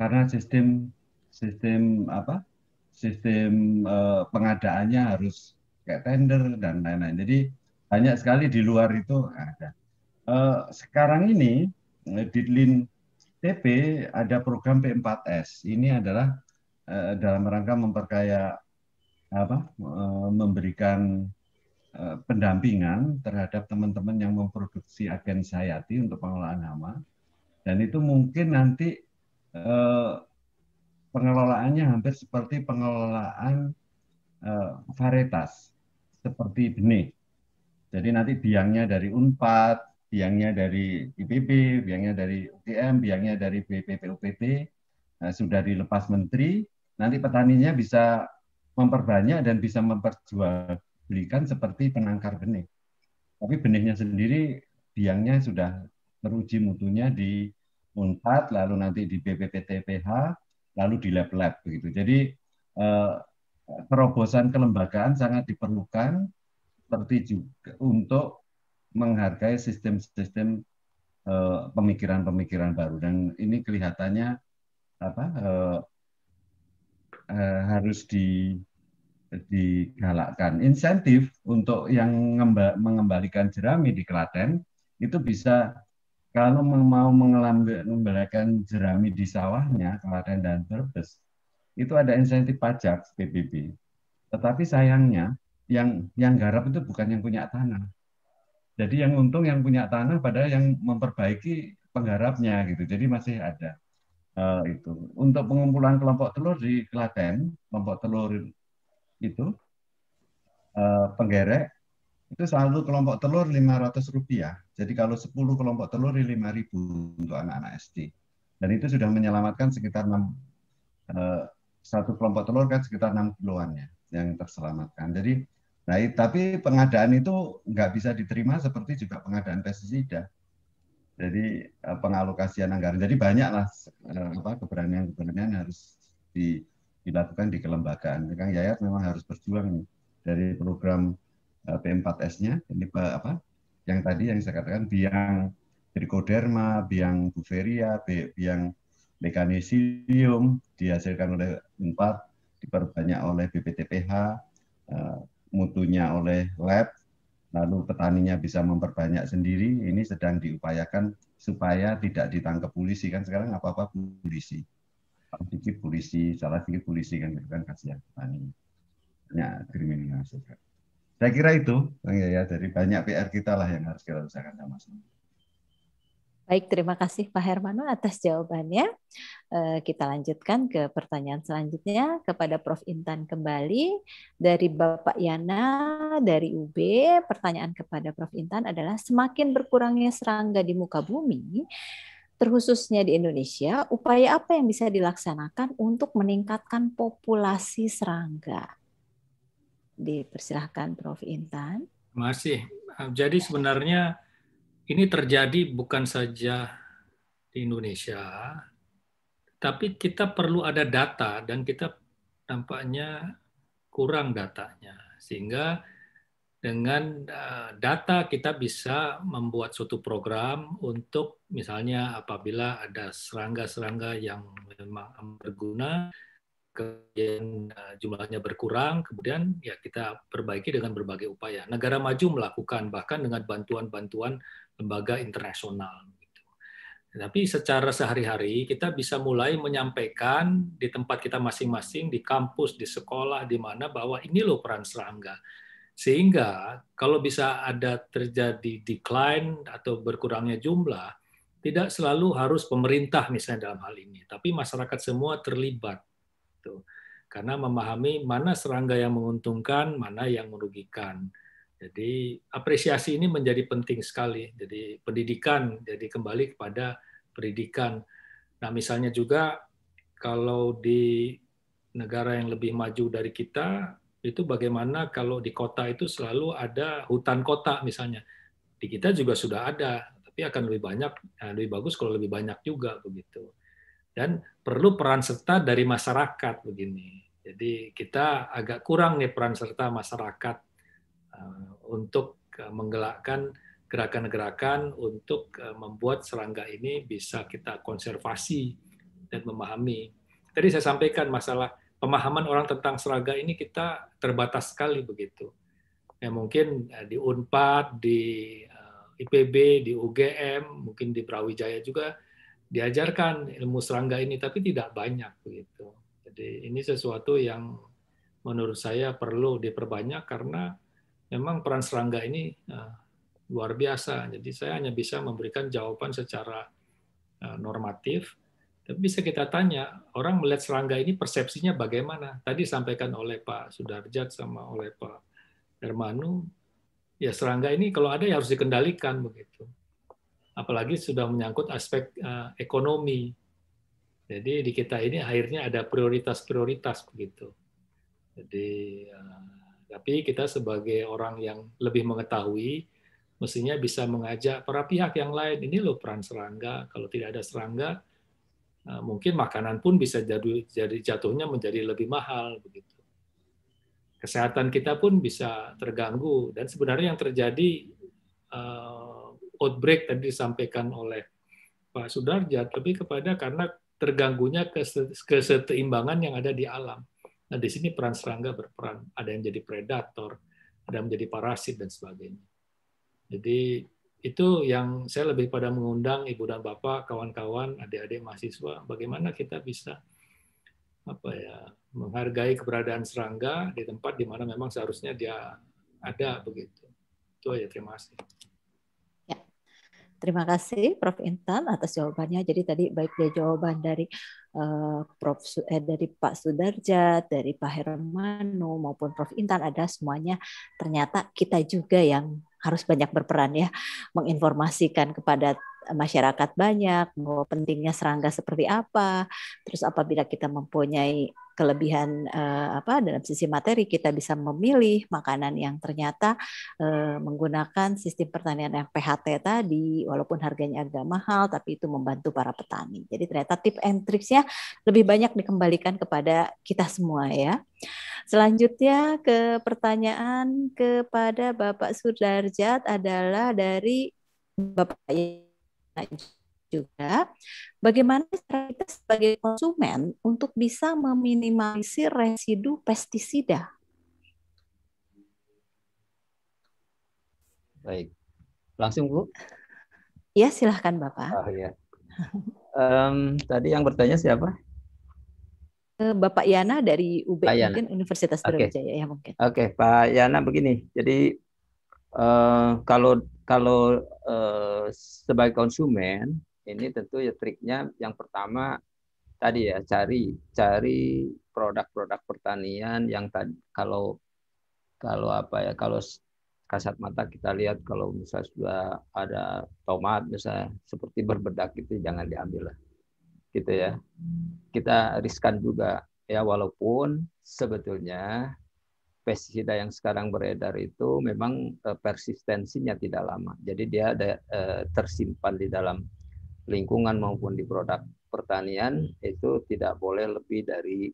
Speaker 5: Karena sistem sistem apa? Sistem eh, pengadaannya harus kayak tender dan lain-lain. Jadi banyak sekali di luar itu ada. Eh, sekarang ini di Lin TP ada program P4S. Ini adalah Eh, dalam rangka memperkaya apa eh, memberikan eh, pendampingan terhadap teman-teman yang memproduksi agen sayati untuk pengelolaan hama dan itu mungkin nanti pengelolaannya hampir seperti pengelolaan varietas seperti benih. Jadi nanti biangnya dari Unpad, biangnya dari IPB, biangnya dari UGM, biangnya dari BPPUPT sudah dilepas menteri, nanti petaninya bisa memperbanyak dan bisa memperjualbelikan seperti penangkar benih. Tapi benihnya sendiri biangnya sudah teruji mutunya di Unpad, lalu nanti di BPPTPH, lalu di lab lab begitu. Jadi eh, terobosan kelembagaan sangat diperlukan seperti juga untuk menghargai sistem-sistem eh, pemikiran-pemikiran baru dan ini kelihatannya apa eh, eh, harus di digalakkan. Insentif untuk yang mengembalikan jerami di Klaten itu bisa kalau mau mengembalikan jerami di sawahnya Klaten dan Brebes itu ada insentif pajak PBB. Tetapi sayangnya yang yang garap itu bukan yang punya tanah. Jadi yang untung yang punya tanah padahal yang memperbaiki penggarapnya gitu. Jadi masih ada. Eh, itu untuk pengumpulan kelompok telur di Klaten kelompok telur itu uh, penggerek itu selalu kelompok telur lima ratus rupiah jadi kalau sepuluh kelompok telur lima ribu untuk anak-anak SD dan itu sudah menyelamatkan sekitar 6 uh, eh, satu kelompok telur kan sekitar enam kiloan ya yang terselamatkan jadi Nah, tapi pengadaan itu nggak bisa diterima seperti juga pengadaan pestisida. Jadi eh, pengalokasian anggaran. Jadi banyaklah eh, apa keberanian-keberanian harus di, dilakukan di kelembagaan. Kang Yayat memang harus berjuang dari program eh, P4S-nya ini apa yang tadi yang saya katakan biang trichoderma, biang buferia, biang mekanisium dihasilkan oleh empat diperbanyak oleh BPTPH, mutunya oleh lab lalu petaninya bisa memperbanyak sendiri, ini sedang diupayakan supaya tidak ditangkap polisi kan sekarang apa-apa polisi. Salah sedikit polisi, salah sedikit polisi kan gitu kan kasihan petani. banyak kriminalisasi Saya kira itu, ya, dari banyak PR kita lah yang harus kita usahakan sama-sama.
Speaker 2: Baik, terima kasih Pak Hermano atas jawabannya. Eh, kita lanjutkan ke pertanyaan selanjutnya kepada Prof. Intan kembali. Dari Bapak Yana dari UB, pertanyaan kepada Prof. Intan adalah semakin berkurangnya serangga di muka bumi, terkhususnya di Indonesia, upaya apa yang bisa dilaksanakan untuk meningkatkan populasi serangga? Dipersilahkan Prof. Intan.
Speaker 4: Masih. Jadi sebenarnya ini terjadi bukan saja di Indonesia, tapi kita perlu ada data dan kita tampaknya kurang datanya. Sehingga dengan eh, data kita bisa membuat suatu program untuk misalnya apabila ada serangga-serangga yang memang berguna kemudian eh, jumlahnya berkurang kemudian ya kita perbaiki dengan berbagai upaya negara maju melakukan bahkan dengan bantuan-bantuan lembaga internasional. Gitu. Tapi secara sehari-hari kita bisa mulai menyampaikan di tempat kita masing-masing, di kampus, di sekolah, di mana bahwa ini loh peran serangga. Sehingga kalau bisa ada terjadi decline atau berkurangnya jumlah, tidak selalu harus pemerintah misalnya dalam hal ini, tapi masyarakat semua terlibat. Karena memahami mana serangga yang menguntungkan, mana yang merugikan jadi apresiasi ini menjadi penting sekali. Jadi pendidikan, jadi kembali kepada pendidikan. Nah misalnya juga kalau di negara yang lebih maju dari kita, itu bagaimana kalau di kota itu selalu ada hutan kota misalnya. Di kita juga sudah ada, tapi akan lebih banyak, eh, lebih bagus kalau lebih banyak juga begitu. Dan perlu peran serta dari masyarakat begini. Jadi kita agak kurang nih peran serta masyarakat eh, untuk e, menggelakkan gerakan-gerakan untuk e, membuat serangga ini bisa kita konservasi dan memahami. Tadi saya sampaikan masalah pemahaman orang tentang serangga ini kita terbatas sekali begitu. Ya mungkin e, di Unpad, di IPB, di UGM, mungkin di Brawijaya juga diajarkan ilmu serangga ini tapi tidak banyak begitu. Jadi ini sesuatu yang menurut saya perlu diperbanyak karena memang peran serangga ini uh, luar biasa. Jadi saya hanya bisa memberikan jawaban secara uh, normatif. Tapi bisa kita tanya, orang melihat serangga ini persepsinya bagaimana? Tadi sampaikan oleh Pak Sudarjat sama oleh Pak Hermanu, ya serangga ini kalau ada ya harus dikendalikan begitu. Apalagi sudah menyangkut aspek uh, ekonomi. Jadi di kita ini akhirnya ada prioritas-prioritas begitu. Jadi uh, tapi kita sebagai orang yang lebih mengetahui, mestinya bisa mengajak para pihak yang lain, ini loh peran serangga, kalau tidak ada serangga, eh, mungkin makanan pun bisa jadi, jadi jatuhnya menjadi lebih mahal begitu. Kesehatan kita pun bisa terganggu dan sebenarnya yang terjadi eh, outbreak tadi disampaikan oleh Pak Sudarja lebih kepada karena terganggunya keseimbangan yang ada di alam. Nah, di sini peran serangga berperan. Ada yang jadi predator, ada yang menjadi parasit, dan sebagainya. Jadi itu yang saya lebih pada mengundang ibu dan bapak, kawan-kawan, adik-adik mahasiswa, bagaimana kita bisa apa ya menghargai keberadaan serangga di tempat di mana memang seharusnya dia ada begitu. Itu aja terima kasih.
Speaker 2: Ya. Terima kasih Prof. Intan atas jawabannya. Jadi tadi baik dia jawaban dari Eh, Prof eh, dari Pak Sudarjat, dari Pak Hermano maupun Prof Intan ada semuanya ternyata kita juga yang harus banyak berperan ya menginformasikan kepada masyarakat banyak, bahwa pentingnya serangga seperti apa, terus apabila kita mempunyai kelebihan eh, apa dalam sisi materi kita bisa memilih makanan yang ternyata eh, menggunakan sistem pertanian yang PHT tadi walaupun harganya agak mahal tapi itu membantu para petani. Jadi ternyata tip and tricksnya lebih banyak dikembalikan kepada kita semua ya. Selanjutnya ke pertanyaan kepada Bapak Sudarjat adalah dari Bapak juga bagaimana cara kita sebagai konsumen untuk bisa meminimalisir residu pestisida.
Speaker 1: Baik, langsung Bu.
Speaker 2: Ya silahkan Bapak.
Speaker 1: Oh, ya. um, tadi yang bertanya siapa?
Speaker 2: Eh, Bapak Yana dari UB Yana. mungkin Universitas Brawijaya
Speaker 1: okay. ya mungkin. Oke, okay, Pak Yana begini. Jadi uh, kalau kalau uh, sebagai konsumen ini tentu ya triknya yang pertama tadi ya cari cari produk-produk pertanian yang tadi kalau kalau apa ya kalau kasat mata kita lihat kalau misalnya sudah ada tomat misalnya seperti berbedak itu jangan diambil lah gitu ya kita riskan juga ya walaupun sebetulnya pestisida yang sekarang beredar itu memang eh, persistensinya tidak lama. Jadi dia ada eh, tersimpan di dalam lingkungan maupun di produk pertanian itu tidak boleh lebih dari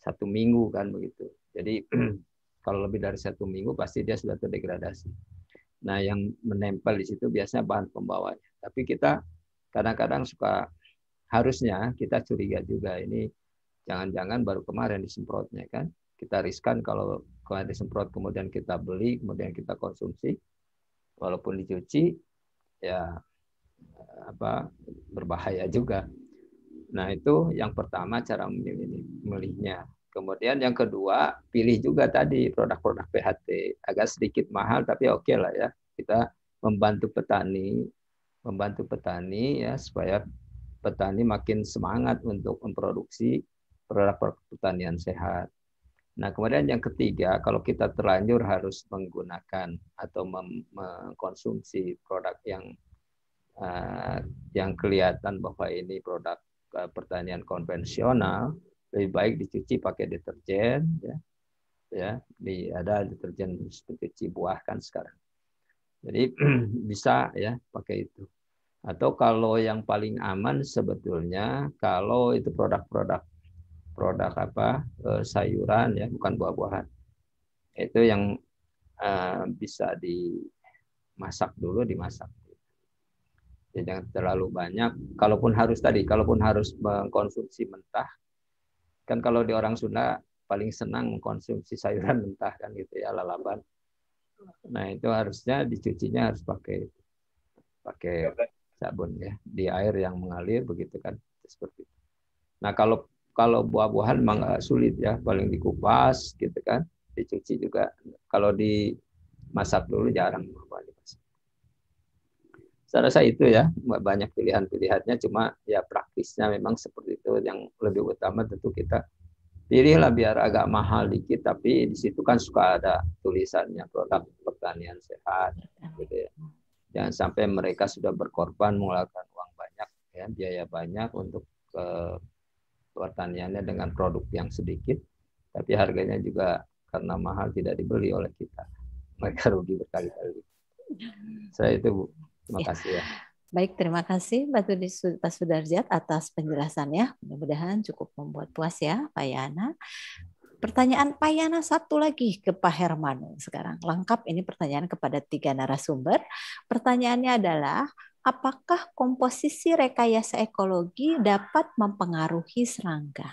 Speaker 1: satu minggu kan begitu. Jadi kalau lebih dari satu minggu pasti dia sudah terdegradasi. Nah yang menempel di situ biasanya bahan pembawanya. Tapi kita kadang-kadang suka harusnya kita curiga juga ini jangan-jangan baru kemarin disemprotnya kan. Kita riskan kalau kalau disemprot kemudian kita beli kemudian kita konsumsi walaupun dicuci ya apa berbahaya juga nah itu yang pertama cara memilihnya kemudian yang kedua pilih juga tadi produk-produk PHT agak sedikit mahal tapi oke okay lah ya kita membantu petani membantu petani ya supaya petani makin semangat untuk memproduksi produk-produk pertanian sehat Nah, kemudian yang ketiga, kalau kita terlanjur harus menggunakan atau mengkonsumsi produk yang uh, yang kelihatan bahwa ini produk uh, pertanian konvensional, lebih baik dicuci pakai deterjen, ya, ya, di ada deterjen cuci buah kan sekarang. Jadi bisa ya pakai itu. Atau kalau yang paling aman sebetulnya kalau itu produk-produk produk apa eh, sayuran ya bukan buah-buahan itu yang eh, bisa dimasak dulu dimasak jadi ya, jangan terlalu banyak kalaupun harus tadi kalaupun harus mengkonsumsi mentah kan kalau di orang Sunda paling senang mengkonsumsi sayuran
Speaker 3: mentah kan gitu ya lalapan
Speaker 1: nah itu harusnya dicucinya harus pakai pakai iya, sabun ya di air yang mengalir begitu kan seperti itu. Nah kalau kalau buah-buahan memang sulit ya, paling dikupas gitu kan, dicuci juga. Kalau dimasak dulu jarang buah-buahan dimasak. Saya rasa itu ya, banyak pilihan-pilihannya, cuma ya praktisnya memang seperti itu. Yang lebih utama tentu kita pilihlah biar agak mahal dikit, tapi di situ kan suka ada tulisannya produk pertanian sehat, gitu ya. Jangan sampai mereka sudah berkorban mengeluarkan uang banyak, ya biaya banyak untuk ke eh, pertaniannya dengan produk yang sedikit, tapi harganya juga karena mahal tidak dibeli oleh kita. Mereka rugi berkali-kali. Saya itu Bu. Terima ya. kasih ya.
Speaker 2: Baik, terima kasih Mbak Tudi Pak Sudarjat atas penjelasannya. Mudah-mudahan cukup membuat puas ya Pak Yana. Pertanyaan Pak Yana satu lagi ke Pak Hermano sekarang. Lengkap ini pertanyaan kepada tiga narasumber. Pertanyaannya adalah, apakah komposisi rekayasa ekologi dapat mempengaruhi serangga?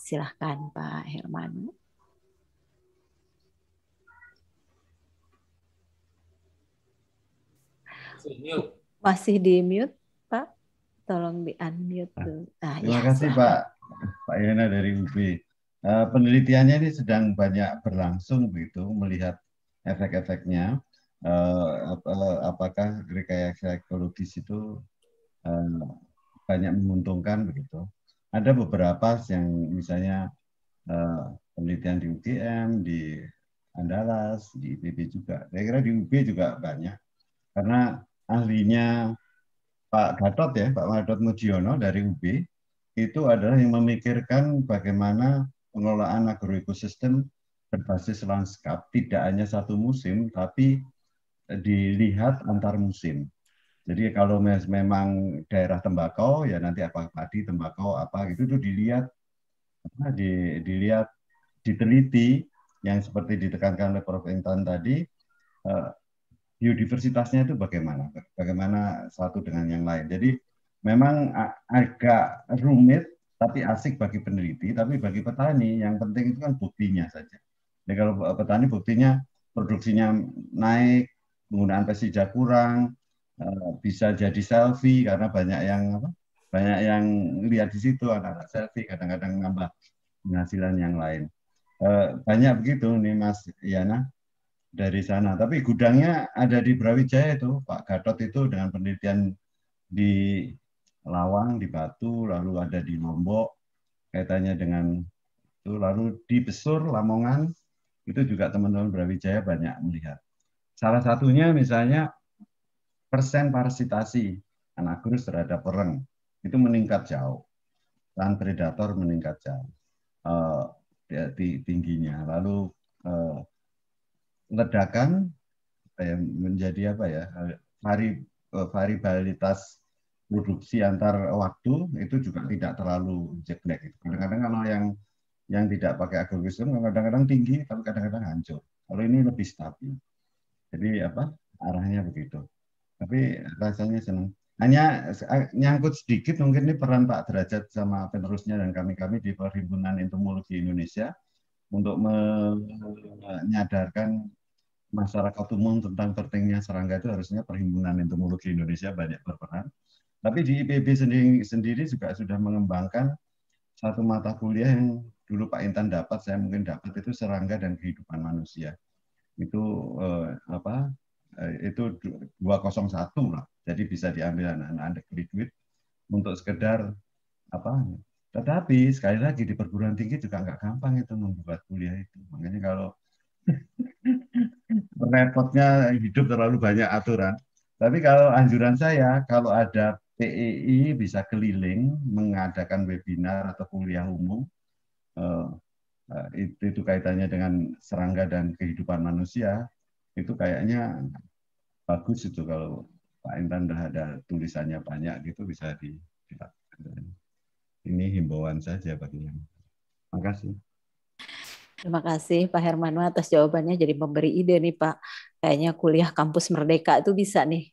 Speaker 2: Silahkan Pak Herman. Masih di mute, Pak. Tolong di unmute Nah, Terima ya, kasih Pak
Speaker 5: Pak Yana dari UB. Eh, penelitiannya ini sedang banyak berlangsung begitu melihat efek-efeknya Eh, eh, apakah rekayasa ekologis itu eh, banyak menguntungkan begitu. Ada beberapa yang misalnya penelitian di UGM, di Andalas, di IPB juga. Saya kira di UB juga banyak. Karena ahlinya Pak Gatot ya, Pak Gatot Mujiono dari UB, itu adalah yang memikirkan bagaimana pengelolaan agroekosistem berbasis lanskap, tidak hanya satu musim, tapi dilihat antar musim. Jadi kalau memang daerah tembakau ya nanti apa padi tembakau apa gitu itu dilihat apa, di, dilihat diteliti yang seperti ditekankan oleh Prof. Intan tadi eh, biodiversitasnya itu bagaimana bagaimana satu dengan yang lain. Jadi memang agak rumit tapi asik bagi peneliti tapi bagi petani yang penting itu kan buktinya saja. Jadi kalau eh, petani buktinya produksinya naik penggunaan pestisida kurang, eh, bisa jadi selfie karena banyak yang apa, banyak yang lihat di situ anak-anak selfie kadang-kadang nambah penghasilan yang lain eh, banyak begitu nih Mas Yana dari sana tapi gudangnya ada di Brawijaya itu Pak Gatot itu dengan penelitian di Lawang di Batu lalu ada di Lombok kaitannya dengan itu lalu di Besur Lamongan itu juga teman-teman Brawijaya banyak melihat Salah satunya misalnya persen parasitasi anagrus terhadap pereng itu meningkat jauh. Dan predator meningkat jauh uh, di, tingginya. Lalu uh, ledakan eh, menjadi apa ya vari, eh, variabilitas produksi antar waktu itu juga tidak terlalu jelek. Gitu. Kadang-kadang kalau yang yang tidak pakai agrowisdom kadang-kadang tinggi tapi kadang-kadang hancur. Kalau ini lebih stabil. Jadi apa arahnya begitu. Tapi rasanya senang. Hanya eh, nyangkut sedikit mungkin ini peran Pak Derajat sama penerusnya dan kami-kami di Perhimpunan Entomologi Indonesia untuk menyadarkan masyarakat umum tentang pentingnya serangga itu harusnya Perhimpunan Entomologi Indonesia banyak berperan. Tapi di IPB sendiri, sendiri juga sudah mengembangkan satu mata kuliah yang dulu Pak Intan dapat, saya mungkin dapat itu serangga dan kehidupan manusia itu eh, apa eh, itu 201 lah. Jadi bisa diambil anak-anak graduate untuk sekedar apa tetapi sekali lagi di perguruan tinggi juga nggak gampang itu membuat kuliah itu. Makanya kalau repotnya hidup terlalu banyak aturan. Tapi kalau anjuran saya, kalau ada PEI bisa keliling mengadakan webinar atau kuliah umum, eh, Eh, itu, itu kaitannya dengan serangga dan kehidupan manusia itu kayaknya bagus itu kalau Pak Intan udah ada tulisannya banyak gitu bisa dilakukan. Ini himbauan saja bagi yang. kasih.
Speaker 2: Terima kasih Pak Hermano atas jawabannya jadi memberi ide nih Pak. Kayaknya kuliah kampus merdeka itu bisa nih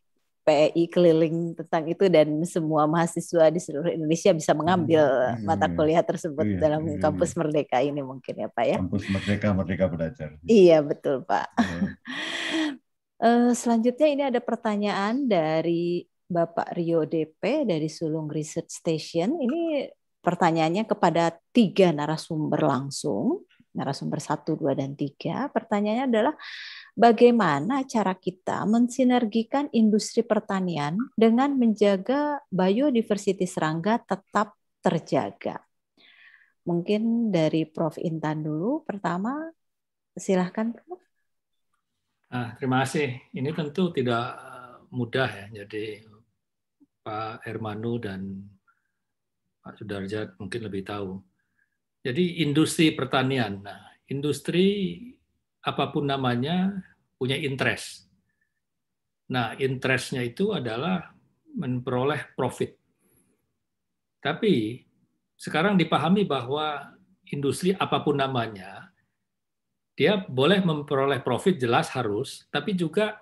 Speaker 2: PEI keliling tentang itu dan semua mahasiswa di seluruh Indonesia bisa mengambil hmm. hmm. mata kuliah tersebut iya, dalam iya, kampus iya. merdeka ini mungkin ya Pak ya. Kampus
Speaker 5: merdeka merdeka belajar.
Speaker 2: Iya betul Pak. Yeah. Iya. selanjutnya ini ada pertanyaan dari Bapak Rio DP dari Sulung Research Station. Ini pertanyaannya kepada tiga narasumber langsung narasumber satu, dua dan tiga. Pertanyaannya adalah bagaimana cara kita mensinergikan industri pertanian dengan menjaga biodiversity serangga tetap terjaga. Mungkin dari Prof. Intan dulu pertama, silahkan Prof.
Speaker 4: Nah, terima kasih. Ini tentu tidak eh, mudah ya. Jadi Pak Hermanu dan Pak Sudarjat mungkin lebih tahu. Jadi industri pertanian. Nah, industri apapun namanya punya interest. Nah, interestnya itu adalah memperoleh profit. Tapi sekarang dipahami bahwa industri apapun namanya, dia boleh memperoleh profit jelas harus, tapi juga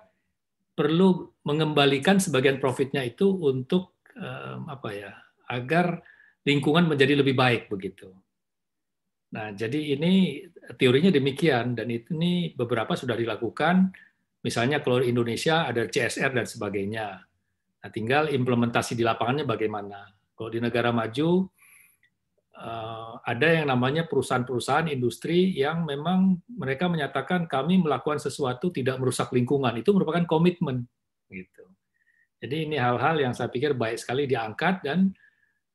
Speaker 4: perlu mengembalikan sebagian profitnya itu untuk eh, apa ya agar lingkungan menjadi lebih baik begitu. Nah, jadi ini teorinya demikian dan ini beberapa sudah dilakukan. Misalnya kalau Indonesia ada CSR dan sebagainya. Nah, tinggal implementasi di lapangannya bagaimana. Kalau di negara maju eh, ada yang namanya perusahaan-perusahaan industri yang memang mereka menyatakan kami melakukan sesuatu tidak merusak lingkungan. Itu merupakan komitmen gitu. Jadi ini hal-hal yang saya pikir baik sekali diangkat dan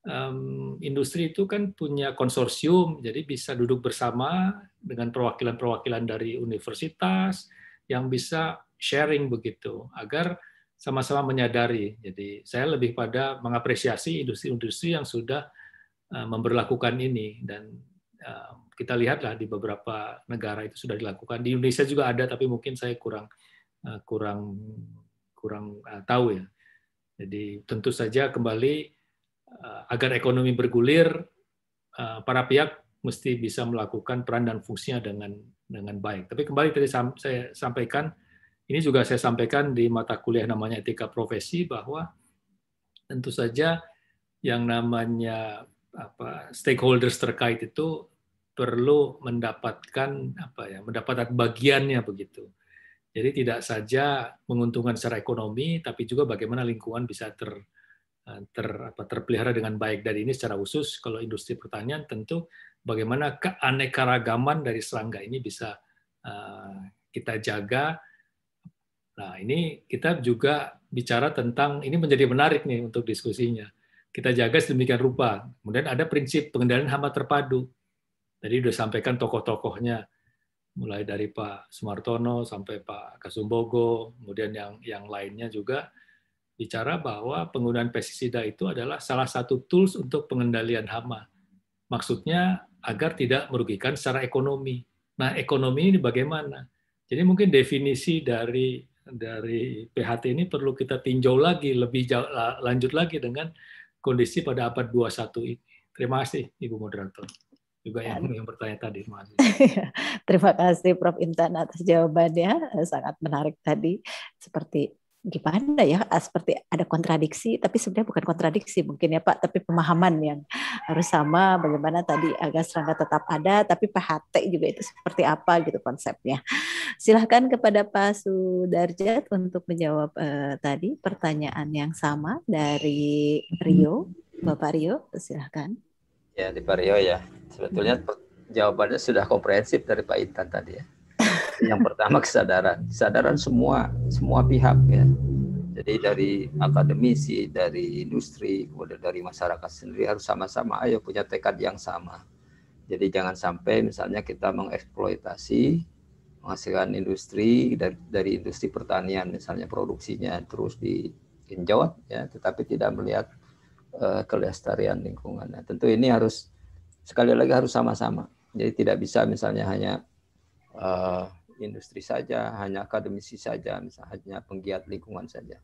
Speaker 4: um, industri itu kan punya konsorsium, jadi bisa duduk bersama dengan perwakilan-perwakilan dari universitas yang bisa sharing begitu agar sama-sama menyadari. Jadi saya lebih pada mengapresiasi industri-industri yang sudah uh, e, memberlakukan ini dan uh, kita lihatlah di beberapa negara itu sudah dilakukan. Di Indonesia juga ada tapi mungkin saya kurang uh, kurang kurang uh, tahu ya. Jadi tentu saja kembali Eh, agar ekonomi bergulir, eh, para pihak mesti bisa melakukan peran dan fungsinya dengan dengan baik. Tapi kembali tadi saya sampaikan, ini juga saya sampaikan di mata kuliah namanya etika profesi bahwa tentu saja yang namanya apa stakeholders terkait itu perlu mendapatkan apa ya mendapatkan bagiannya begitu. Jadi tidak saja menguntungkan secara ekonomi, tapi juga bagaimana lingkungan bisa ter, Eh, ter, apa, terpelihara dengan baik. dari ini secara khusus kalau industri pertanian tentu bagaimana keanekaragaman dari serangga ini bisa uh, kita jaga. Nah ini kita juga bicara tentang ini menjadi menarik nih untuk diskusinya. Kita jaga sedemikian rupa. Kemudian ada prinsip pengendalian hama terpadu. Tadi sudah sampaikan tokoh-tokohnya mulai dari Pak Sumartono sampai Pak Kasumbogo, kemudian yang yang lainnya juga bicara bahwa penggunaan pestisida itu adalah salah satu tools untuk pengendalian hama. Maksudnya agar tidak merugikan secara ekonomi. Nah, ekonomi ini bagaimana? Jadi mungkin definisi dari dari PHT ini perlu kita tinjau lagi lebih jauh, lanjut lagi dengan kondisi pada abad 21 ini. Terima kasih Ibu moderator. Juga yang, iya. yang bertanya tadi.
Speaker 2: Terima kasih Prof Intan atas jawabannya, sangat menarik tadi. Seperti gimana ya ah, seperti ada kontradiksi tapi sebenarnya bukan kontradiksi mungkin ya Pak tapi pemahaman yang harus sama bagaimana tadi agar serangga tetap ada tapi PHT juga itu seperti apa gitu konsepnya silahkan kepada Pak Sudarjat untuk menjawab eh, tadi pertanyaan yang sama dari Rio Bapak Rio
Speaker 1: silahkan ya di Pak Rio ya sebetulnya hmm. jawabannya sudah komprehensif dari Pak Intan tadi ya yang pertama kesadaran kesadaran semua semua pihak ya jadi dari akademisi dari industri kemudian dari masyarakat sendiri harus sama-sama ayo punya tekad yang sama jadi jangan sampai misalnya kita mengeksploitasi menghasilkan industri dari, dari industri pertanian misalnya produksinya terus diinjau ya tetapi tidak melihat uh, kelestarian lingkungan. Nah, tentu ini harus sekali lagi harus sama-sama. Jadi tidak bisa misalnya hanya uh, industri saja, hanya akademisi saja, misalnya hanya penggiat lingkungan saja.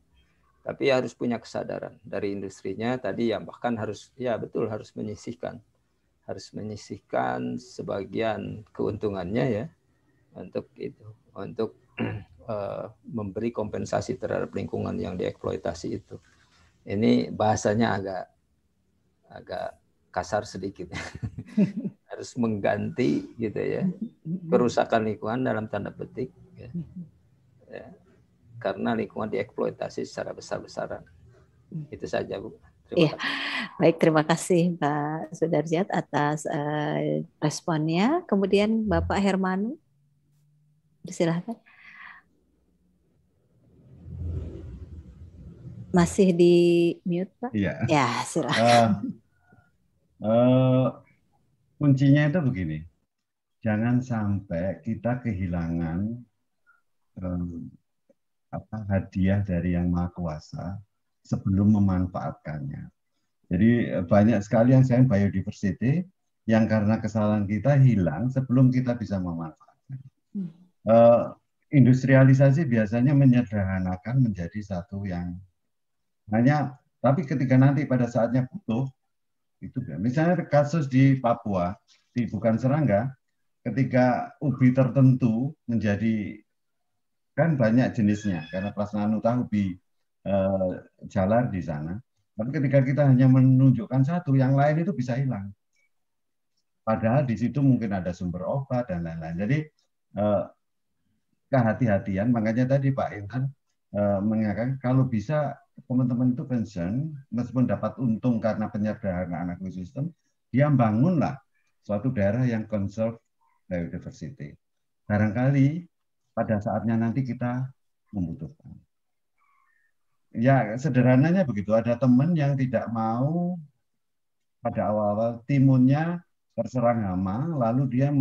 Speaker 1: Tapi harus punya kesadaran dari industrinya tadi ya bahkan harus ya betul harus menyisihkan harus menyisihkan sebagian keuntungannya ya untuk itu untuk eh, memberi kompensasi terhadap lingkungan yang dieksploitasi itu. Ini bahasanya agak agak kasar sedikit. harus mengganti gitu ya mm-hmm. kerusakan lingkungan dalam tanda petik ya. Mm-hmm. Ya. karena lingkungan dieksploitasi secara besar-besaran mm-hmm. itu saja bu Terima
Speaker 2: ya. Baik, terima kasih Pak Sudarjat atas uh, responnya. Kemudian Bapak Hermanu, silahkan. Masih di mute Pak? Iya. ya, Ya, silahkan.
Speaker 5: Uh, eh, uh, eh, kuncinya itu begini. Jangan sampai kita kehilangan um, apa hadiah dari yang Maha Kuasa sebelum memanfaatkannya. Jadi eh, banyak sekali yang saya biodiversity yang karena kesalahan kita hilang sebelum kita bisa memanfaatkan. Hmm. Eh, industrialisasi biasanya menyederhanakan menjadi satu yang hanya tapi ketika nanti pada saatnya butuh itu misalnya kasus di Papua, di bukan serangga, ketika ubi tertentu menjadi kan banyak jenisnya karena utang ubi e, jalar di sana. Tapi ketika kita hanya menunjukkan satu, yang lain itu bisa hilang. Padahal di situ mungkin ada sumber obat dan lain-lain. Jadi e, kehati-hatian, makanya tadi Pak Intan e, mengatakan kalau bisa teman-teman itu pensiun meskipun dapat untung karena penyederhanaan ekosistem, dia bangunlah suatu daerah yang conserve biodiversity. Barangkali pada saatnya nanti kita membutuhkan. Ya, sederhananya begitu. Ada teman yang tidak mau pada awal-awal timunnya terserang hama, lalu dia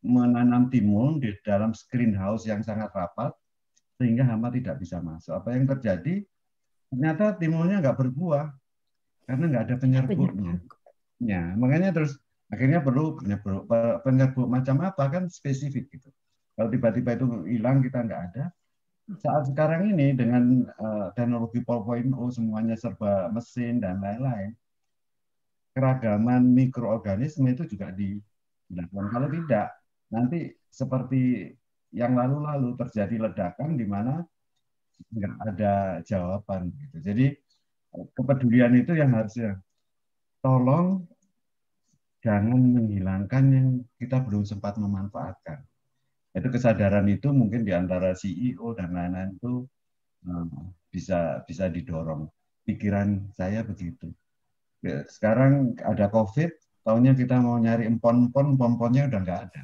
Speaker 5: menanam timun di dalam screen house yang sangat rapat, sehingga hama tidak bisa masuk. Apa yang terjadi? ternyata timunnya nggak berbuah karena nggak ada penyerbuknya. Ya, makanya terus akhirnya perlu penyerbuk, penyerbuk macam apa kan spesifik gitu. Kalau tiba-tiba itu hilang kita nggak ada. Saat sekarang ini dengan uh, teknologi 4.0 semuanya serba mesin dan lain-lain, keragaman mikroorganisme itu juga di dan Kalau tidak, nanti seperti yang lalu-lalu terjadi ledakan di mana nggak ada jawaban gitu. Jadi kepedulian itu yang harusnya tolong jangan menghilangkan yang kita belum sempat memanfaatkan. Itu kesadaran itu mungkin di antara CEO dan lain-lain itu eh, bisa bisa didorong. Pikiran saya begitu. Ya, sekarang ada COVID, tahunya kita mau nyari empon-empon, pomponnya udah nggak ada.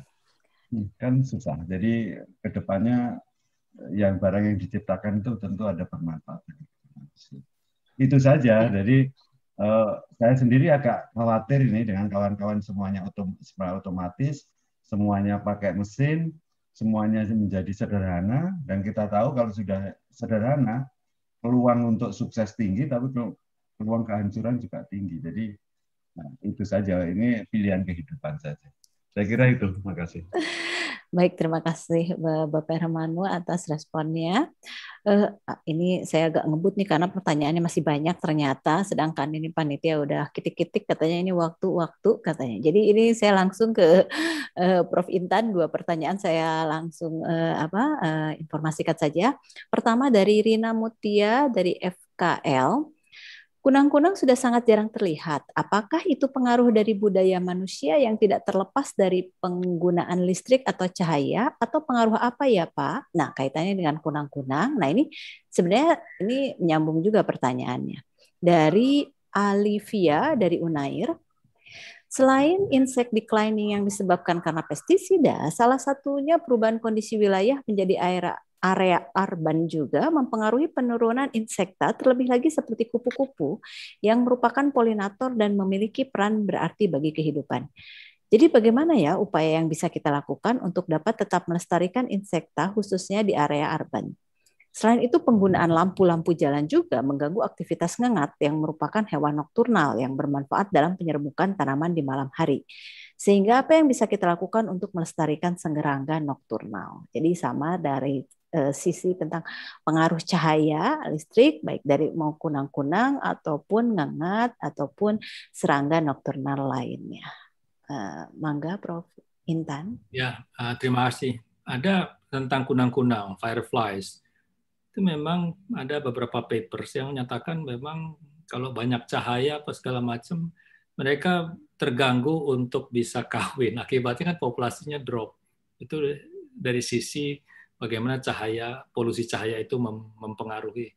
Speaker 5: Hmm, kan susah. Jadi kedepannya yang barang yang diciptakan itu tentu ada bermanfaat. Itu saja. Iya. Jadi eh, saya sendiri agak khawatir ini dengan kawan-kawan semuanya otom otomatis, semuanya pakai mesin, semuanya menjadi sederhana dan kita tahu kalau sudah sederhana peluang untuk sukses tinggi tapi peluang kehancuran juga tinggi. Jadi nah, itu saja ini pilihan kehidupan saja. Saya kira itu. Terima kasih.
Speaker 2: Baik, terima kasih Bapak Hermanu atas responnya. Uh, ini saya agak ngebut nih karena pertanyaannya masih banyak ternyata, sedangkan ini panitia udah kitik-kitik katanya ini waktu-waktu katanya. Jadi ini saya langsung ke uh, Prof Intan dua pertanyaan saya langsung uh, apa uh, informasikan saja. Pertama dari Rina Mutia dari FKL. Kunang-kunang sudah sangat jarang terlihat. Apakah itu pengaruh dari budaya manusia yang tidak terlepas dari penggunaan listrik atau cahaya atau pengaruh apa ya, Pak? Nah, kaitannya dengan kunang-kunang. Nah, ini sebenarnya ini menyambung juga pertanyaannya. Dari Alivia dari Unair, Selain insect declining yang disebabkan karena pestisida, salah satunya perubahan kondisi wilayah menjadi area area urban juga mempengaruhi penurunan insekta, terlebih lagi seperti kupu-kupu yang merupakan polinator dan memiliki peran berarti bagi kehidupan. Jadi bagaimana ya upaya yang bisa kita lakukan untuk dapat tetap melestarikan insekta khususnya di area urban? Selain itu penggunaan lampu-lampu jalan juga mengganggu aktivitas ngengat yang merupakan hewan nokturnal yang bermanfaat dalam penyerbukan tanaman di malam hari. Sehingga apa yang bisa kita lakukan untuk melestarikan senggerangga nokturnal? Jadi sama dari Eh, sisi tentang pengaruh cahaya listrik baik dari mau kunang-kunang ataupun ngengat ataupun serangga nokturnal lainnya. Eh, mangga Prof Intan.
Speaker 4: Ya, eh, terima kasih. Ada tentang kunang-kunang, fireflies. Itu memang ada beberapa papers yang menyatakan memang kalau banyak cahaya apa segala macam mereka terganggu untuk bisa kawin. Akibatnya kan populasinya drop. Itu dari sisi bagaimana cahaya polusi cahaya itu mempengaruhi.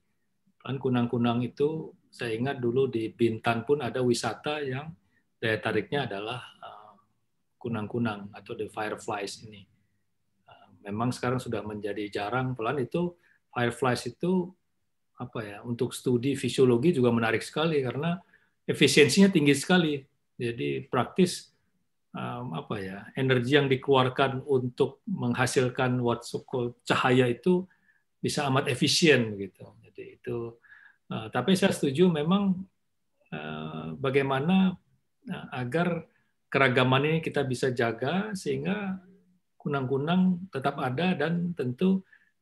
Speaker 4: Kan kunang-kunang itu saya ingat dulu di Bintan pun ada wisata yang daya tariknya adalah eh, kunang-kunang atau the fireflies ini. Eh, memang sekarang sudah menjadi jarang pelan itu fireflies itu apa ya untuk studi fisiologi juga menarik sekali karena efisiensinya tinggi sekali. Jadi praktis um, apa ya energi yang dikeluarkan untuk menghasilkan what so called cahaya itu bisa amat efisien gitu jadi itu uh, tapi saya setuju memang uh, bagaimana uh, agar keragaman ini kita bisa jaga sehingga kunang-kunang tetap ada dan tentu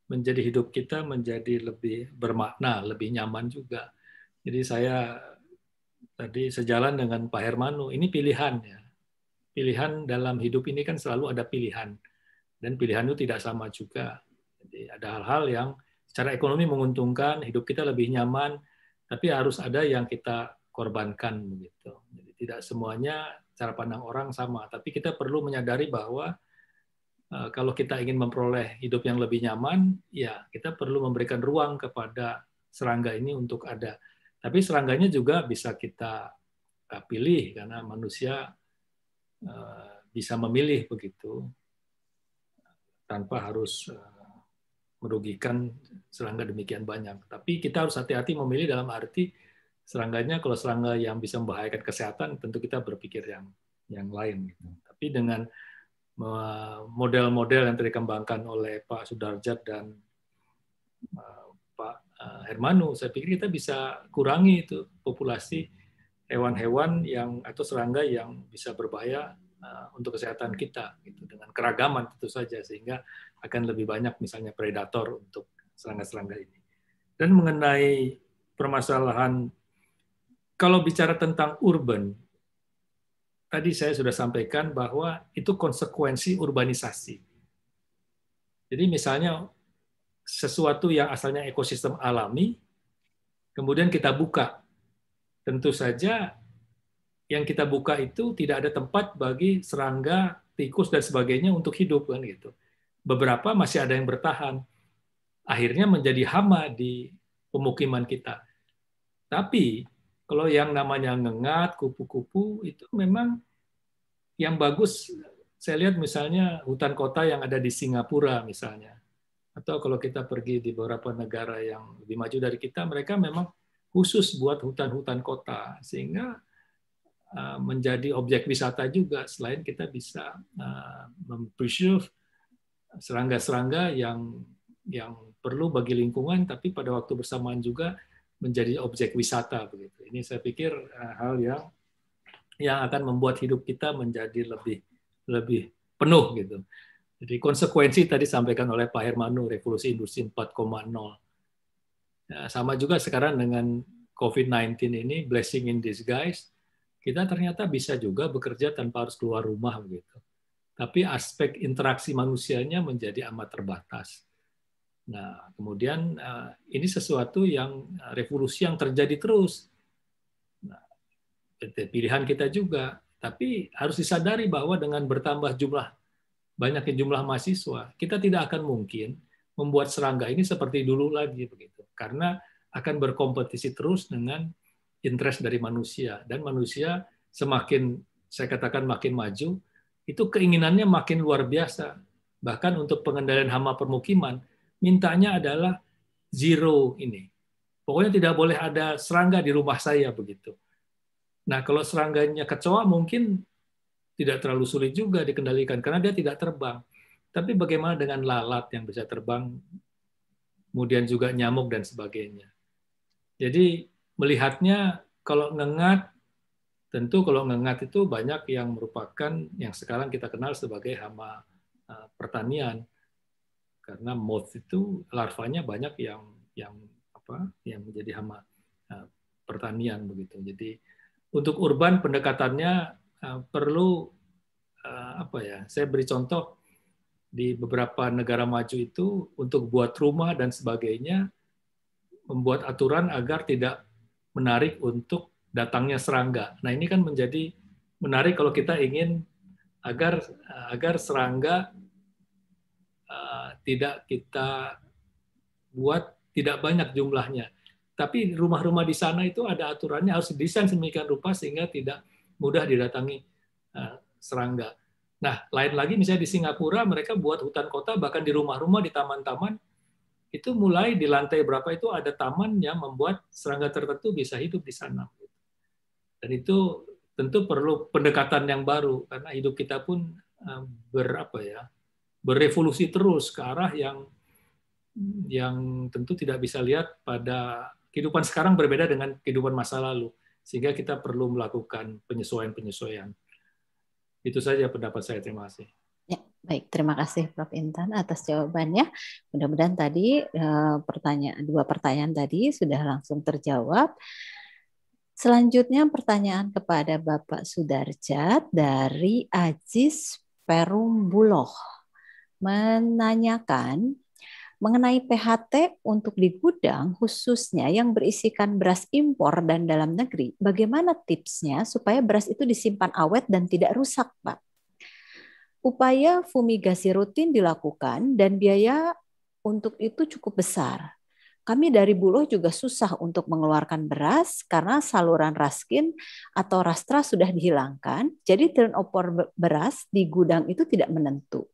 Speaker 4: menjadi hidup kita menjadi lebih bermakna lebih nyaman juga jadi saya tadi sejalan dengan Pak hermanu ini pilihan ya pilihan dalam hidup ini kan selalu ada pilihan dan pilihan itu tidak sama juga. Jadi ada hal-hal yang secara ekonomi menguntungkan, hidup kita lebih nyaman, tapi harus ada yang kita korbankan begitu. Jadi tidak semuanya cara pandang orang sama, tapi kita perlu menyadari bahwa eh, kalau kita ingin memperoleh hidup yang lebih nyaman, ya kita perlu memberikan ruang kepada serangga ini untuk ada. Tapi serangganya juga bisa kita eh, pilih karena manusia Eh, bisa memilih begitu tanpa harus eh, merugikan serangga demikian banyak. Tapi kita harus hati-hati memilih dalam arti serangganya kalau serangga yang bisa membahayakan kesehatan tentu kita berpikir yang yang lain. Gitu. Tapi dengan model-model yang dikembangkan oleh Pak Sudarjat dan eh, Pak Hermanu, saya pikir kita bisa kurangi itu populasi hewan-hewan yang atau serangga yang bisa berbahaya uh, untuk kesehatan kita gitu dengan keragaman tentu saja sehingga akan lebih banyak misalnya predator untuk serangga-serangga ini. Dan mengenai permasalahan kalau bicara tentang urban tadi saya sudah sampaikan bahwa itu konsekuensi urbanisasi. Jadi misalnya sesuatu yang asalnya ekosistem alami, kemudian kita buka tentu saja yang kita buka itu tidak ada tempat bagi serangga, tikus dan sebagainya untuk hidup kan gitu. Beberapa masih ada yang bertahan. Akhirnya menjadi hama di pemukiman kita. Tapi kalau yang namanya ngengat, kupu-kupu itu memang yang bagus saya lihat misalnya hutan kota yang ada di Singapura misalnya atau kalau kita pergi di beberapa negara yang lebih maju dari kita, mereka memang khusus buat hutan-hutan kota sehingga uh, menjadi objek wisata juga selain kita bisa uh, mempreserve serangga-serangga yang yang perlu bagi lingkungan tapi pada waktu bersamaan juga menjadi objek wisata begitu. Ini saya pikir uh, hal yang yang akan membuat hidup kita menjadi lebih lebih penuh gitu. Jadi konsekuensi tadi sampaikan oleh Pak Hermanu revolusi industri 4.0 Nah, sama juga sekarang dengan COVID-19 ini, blessing in disguise, kita ternyata bisa juga bekerja tanpa harus keluar rumah begitu. Tapi aspek interaksi manusianya menjadi amat terbatas. Nah, kemudian eh, ini sesuatu yang eh, revolusi yang terjadi terus. Nah, pilihan kita juga, tapi harus disadari bahwa dengan bertambah jumlah banyaknya jumlah mahasiswa, kita tidak akan mungkin membuat serangga ini seperti dulu lagi begitu karena akan berkompetisi terus dengan interest dari manusia dan manusia semakin saya katakan makin maju itu keinginannya makin luar biasa bahkan untuk pengendalian hama permukiman mintanya adalah zero ini pokoknya tidak boleh ada serangga di rumah saya begitu nah kalau serangganya kecoa mungkin tidak terlalu sulit juga dikendalikan karena dia tidak terbang tapi bagaimana dengan lalat yang bisa terbang kemudian juga nyamuk dan sebagainya. Jadi melihatnya kalau ngengat, tentu kalau ngengat itu banyak yang merupakan yang sekarang kita kenal sebagai hama e, pertanian karena moth itu larvanya banyak yang yang apa yang menjadi hama e, pertanian begitu. Jadi untuk urban pendekatannya e, perlu apa ya? Saya beri contoh di beberapa negara maju itu untuk buat rumah dan sebagainya membuat aturan agar tidak menarik untuk datangnya serangga. Nah ini kan menjadi menarik kalau kita ingin agar agar serangga uh, tidak kita buat tidak banyak jumlahnya. Tapi rumah-rumah di sana itu ada aturannya harus desain semikian rupa sehingga tidak mudah didatangi uh, serangga. Nah, lain lagi misalnya di Singapura mereka buat hutan kota bahkan di rumah-rumah di taman-taman itu mulai di lantai berapa itu ada taman yang membuat serangga tertentu bisa hidup di sana. Dan itu tentu perlu pendekatan yang baru karena hidup kita pun eh, berapa ya berevolusi terus ke arah yang yang tentu tidak bisa lihat pada kehidupan sekarang berbeda dengan kehidupan masa lalu sehingga kita perlu melakukan penyesuaian-penyesuaian. Itu saja pendapat saya. Terima kasih.
Speaker 2: Ya, baik. Terima kasih Prof. Intan atas jawabannya. Mudah-mudahan tadi eh, pertanyaan dua pertanyaan tadi sudah langsung terjawab. Selanjutnya pertanyaan kepada Bapak Sudarjat dari Aziz Perumbuloh menanyakan Mengenai PHT untuk di gudang khususnya yang berisikan beras impor dan dalam negeri, bagaimana tipsnya supaya beras itu disimpan awet dan tidak rusak, Pak? Upaya fumigasi rutin dilakukan dan biaya untuk itu cukup besar. Kami dari Buloh juga susah untuk mengeluarkan beras karena saluran raskin atau rastra sudah dihilangkan, jadi turnover beras di gudang itu tidak menentu.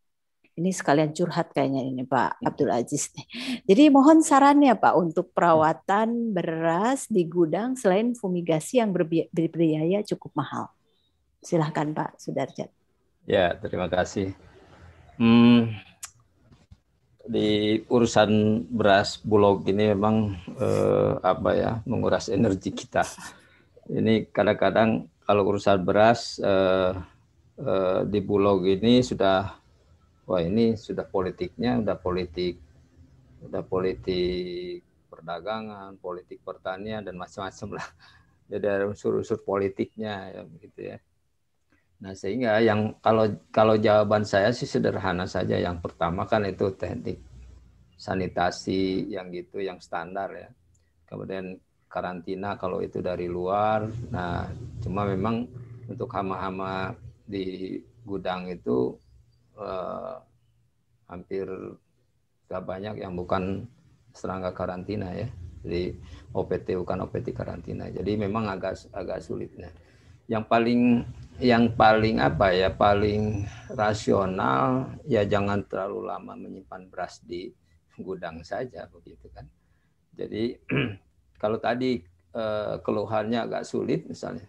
Speaker 2: Ini sekalian curhat kayaknya ini Pak iya. Abdul Aziz nih. Jadi mohon sarannya Pak untuk perawatan beras di gudang selain fumigasi yang berbiaya cukup mahal. Silahkan Pak Sudarjat.
Speaker 1: Ya, terima kasih. Hmm, di urusan beras bulog ini memang eh, apa ya menguras energi kita. Ini kadang-kadang kalau urusan beras eh, eh, di bulog ini sudah wah ini sudah politiknya sudah politik udah politik perdagangan, politik pertanian dan macam-macam lah. Jadi ada unsur-unsur politiknya ya, gitu ya. Nah, sehingga yang kalau kalau jawaban saya sih sederhana saja. Yang pertama kan itu teknik sanitasi yang gitu yang standar ya. Kemudian karantina kalau itu dari luar. Nah, cuma memang untuk hama-hama di gudang itu uh, hampir gak banyak yang bukan serangga karantina ya. Jadi OPT bukan OPT karantina. Jadi memang agak agak sulitnya. Yang paling yang paling apa ya paling rasional ya jangan terlalu lama menyimpan beras di gudang saja begitu kan. Jadi kalau tadi eh, keluhannya agak sulit misalnya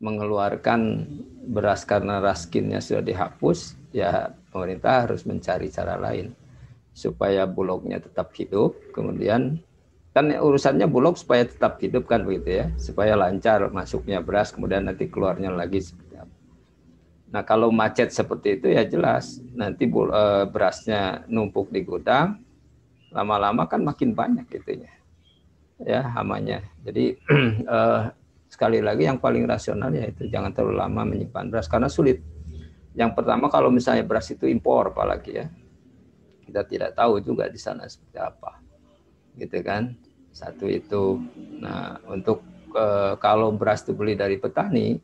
Speaker 1: mengeluarkan beras karena raskinnya sudah dihapus, ya pemerintah harus mencari cara lain supaya bulognya tetap hidup. Kemudian kan urusannya bulog supaya tetap hidup kan begitu ya, supaya lancar masuknya beras, kemudian nanti keluarnya lagi seperti Nah kalau macet seperti itu ya jelas nanti eh, berasnya numpuk di gudang, lama-lama kan makin banyak gitunya ya hamanya. Jadi eh, sekali lagi yang paling rasional yaitu jangan terlalu lama menyimpan beras karena sulit. Yang pertama kalau misalnya beras itu impor apalagi ya. Kita tidak tahu juga di sana seperti apa. Gitu kan? Satu itu. Nah, untuk e, kalau beras itu beli dari petani,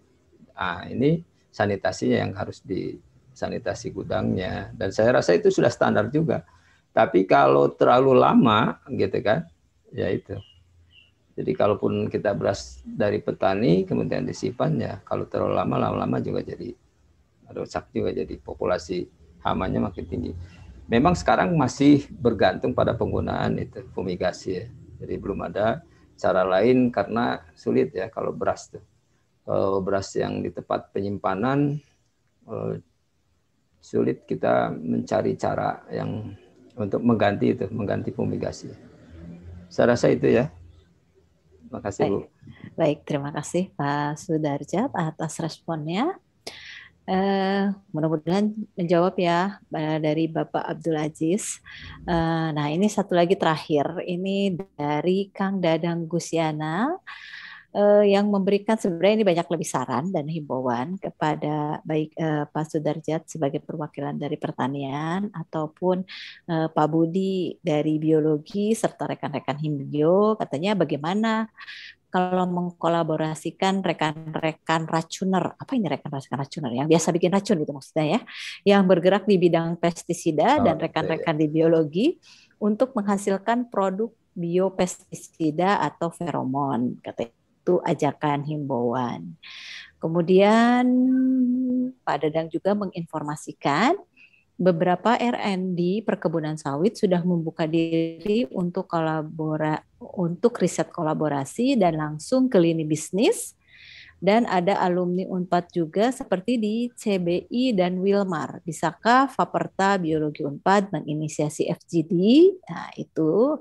Speaker 1: ah ini sanitasinya yang harus di sanitasi gudangnya dan saya rasa itu sudah standar juga. Tapi kalau terlalu lama gitu kan, ya itu jadi kalaupun kita beras dari petani kemudian disimpan ya kalau terlalu lama lama-lama juga jadi rusak juga jadi populasi hamanya makin tinggi. Memang sekarang masih bergantung pada penggunaan itu fumigasi ya. Jadi belum ada cara lain karena sulit ya kalau beras tuh. Kalau beras yang di tempat penyimpanan eh, sulit kita mencari cara yang untuk mengganti itu, mengganti fumigasi. Saya rasa itu ya kasih Baik. Bu.
Speaker 2: Baik, terima kasih Pak Sudarjat atas responnya. Uh, mudah-mudahan menjawab ya eh, dari Bapak Abdul Aziz. Uh, nah ini satu lagi terakhir, ini dari Kang Dadang Gusiana uh, yang memberikan sebenarnya ini banyak lebih saran dan himbauan kepada baik uh, Pak Sudarjat sebagai perwakilan dari pertanian ataupun uh, Pak Budi dari biologi serta rekan-rekan himbio katanya bagaimana kalau mengkolaborasikan rekan-rekan racuner, apa ini rekan-rekan racuner yang biasa bikin racun itu maksudnya ya, yang bergerak di bidang pestisida oh, dan rekan-rekan okay. di biologi untuk menghasilkan produk biopestisida atau feromon katanya itu ajakan himbauan. Kemudian Pak Dadang juga menginformasikan beberapa RND perkebunan sawit sudah membuka diri untuk kolabora untuk riset kolaborasi dan langsung ke lini bisnis dan ada alumni Unpad juga seperti di CBI dan Wilmar. Bisakah Faperta Biologi Unpad menginisiasi FGD? Nah, itu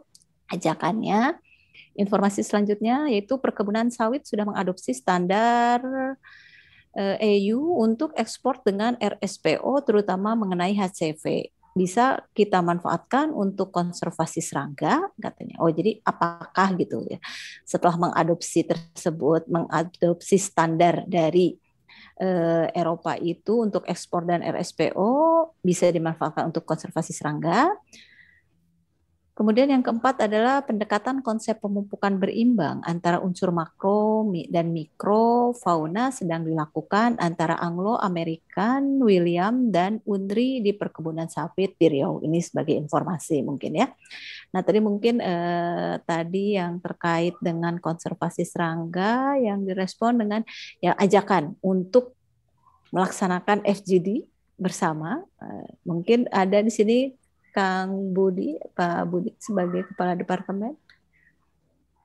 Speaker 2: ajakannya. Informasi selanjutnya yaitu perkebunan sawit sudah mengadopsi standar EU eh, untuk ekspor dengan RSPO terutama mengenai HCV bisa kita manfaatkan untuk konservasi serangga katanya. Oh jadi apakah gitu ya setelah mengadopsi tersebut mengadopsi standar dari eh, Eropa itu untuk ekspor dan RSPO bisa dimanfaatkan untuk konservasi serangga. Kemudian yang keempat adalah pendekatan konsep pemupukan berimbang antara unsur makro dan mikro fauna sedang dilakukan antara Anglo-American, William, dan Undri di perkebunan sawit di Riau. Ini sebagai informasi mungkin ya. Nah tadi mungkin eh, tadi yang terkait dengan konservasi serangga yang direspon dengan ya ajakan untuk melaksanakan FGD bersama. Eh, mungkin ada di sini Kang Budi, Pak Budi sebagai Kepala Departemen?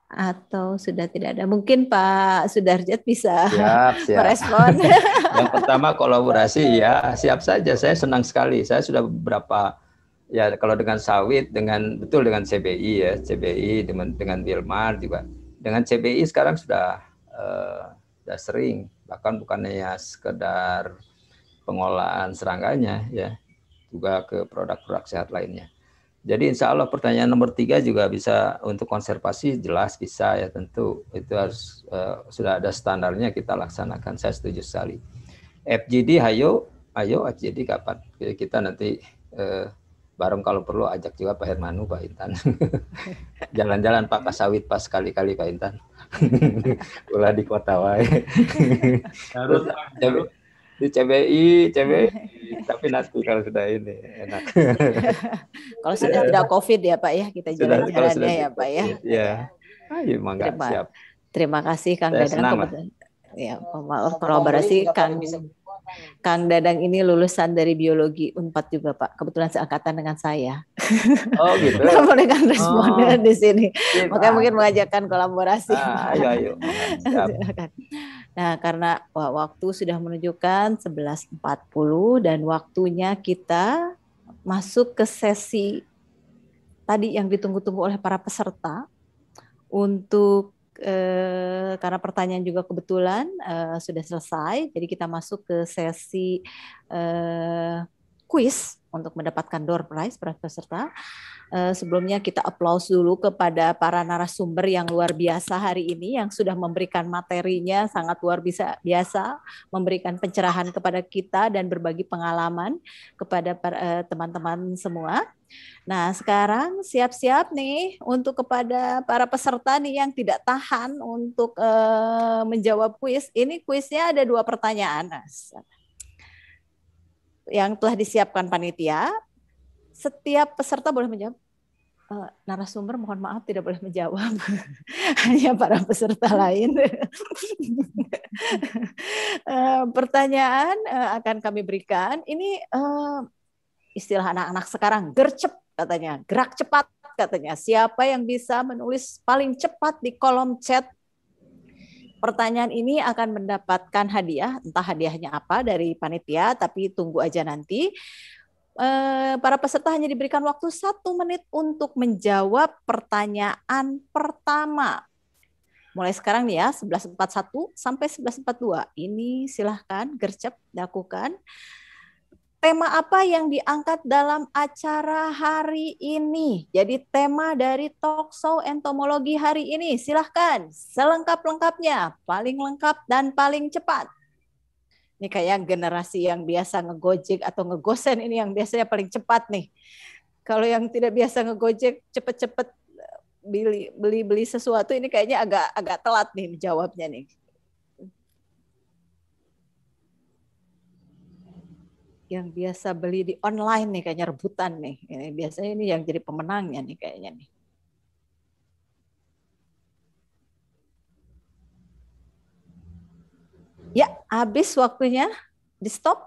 Speaker 2: Atau sudah tidak ada? Mungkin Pak Sudarjat bisa siap,
Speaker 4: siap. merespon.
Speaker 1: Yang pertama kolaborasi ya siap saja. Saya senang sekali. Saya sudah beberapa ya kalau dengan sawit dengan betul dengan CBI ya CBI dengan dengan Wilmar juga dengan CBI sekarang sudah uh, sudah sering bahkan bukan hanya sekedar pengolahan serangganya ya juga ke produk-produk sehat lainnya. Jadi insya Allah pertanyaan nomor tiga juga bisa untuk konservasi jelas bisa ya tentu itu harus uh, sudah ada standarnya kita laksanakan. Saya setuju sekali. FGD ayo ayo FGD kapan kita nanti uh, bareng kalau perlu ajak juga Pak Hermanu Pak Intan jalan-jalan Pak Kasawit pas kali kali Pak Intan ulah di kota wae. Harus di CBI, CBI. Tapi nanti kalau sudah ini enak.
Speaker 2: kalau sudah ya. tidak COVID ya Pak ya, kita jalan-jalannya ya Pak ya. ya. Ah, iya. Ayo mangga terima, siap. Terima kasih Kang Saya Dadang. Ya, ya, kolaborasi Kang Kang Dadang ini lulusan dari biologi Unpad juga Pak. Kebetulan seangkatan dengan saya. Oh gitu.
Speaker 1: Memberikan responden
Speaker 2: oh. di sini. Iya, Makanya mungkin mengajakkan kolaborasi. Ah, ayo ayo. Silakan. Nah, karena waktu sudah menunjukkan 11.40 dan waktunya kita masuk ke sesi tadi yang ditunggu-tunggu oleh para peserta untuk eh, karena pertanyaan juga kebetulan eh, sudah selesai, jadi kita masuk ke sesi eh, kuis untuk mendapatkan door prize para peserta. Uh, sebelumnya kita aplaus dulu kepada para narasumber yang luar biasa hari ini yang sudah memberikan materinya sangat luar biasa, biasa memberikan pencerahan kepada kita dan berbagi pengalaman kepada eh, teman-teman uh, semua. Nah, sekarang siap-siap nih untuk kepada para peserta nih yang tidak tahan untuk uh, menjawab kuis. Ini kuisnya ada dua pertanyaan. Nah, yang telah disiapkan panitia, setiap peserta boleh menjawab. Eh, narasumber mohon maaf tidak boleh menjawab hanya para peserta lain eh, pertanyaan eh, akan kami berikan ini istilah anak-anak sekarang gercep katanya gerak cepat katanya siapa yang bisa menulis paling cepat di kolom chat pertanyaan ini akan mendapatkan hadiah, entah hadiahnya apa dari panitia, tapi tunggu aja nanti. Eh, para peserta hanya diberikan waktu satu menit untuk menjawab pertanyaan pertama. Mulai sekarang nih ya, 1141 sampai 1142. Ini silahkan gercep lakukan tema apa yang diangkat dalam acara hari ini? Jadi tema dari talk show entomologi hari ini. Silahkan selengkap-lengkapnya, paling lengkap dan paling cepat. Ini kayak generasi yang biasa ngegojek atau ngegosen ini yang biasanya paling cepat nih. Kalau yang tidak biasa ngegojek cepet-cepet eh, beli beli beli sesuatu ini kayaknya agak agak telat nih jawabnya nih. yang biasa beli di online nih kayaknya rebutan nih. Ini ya, biasanya ini yang jadi pemenangnya nih kayaknya nih. Ya, habis waktunya. Di stop.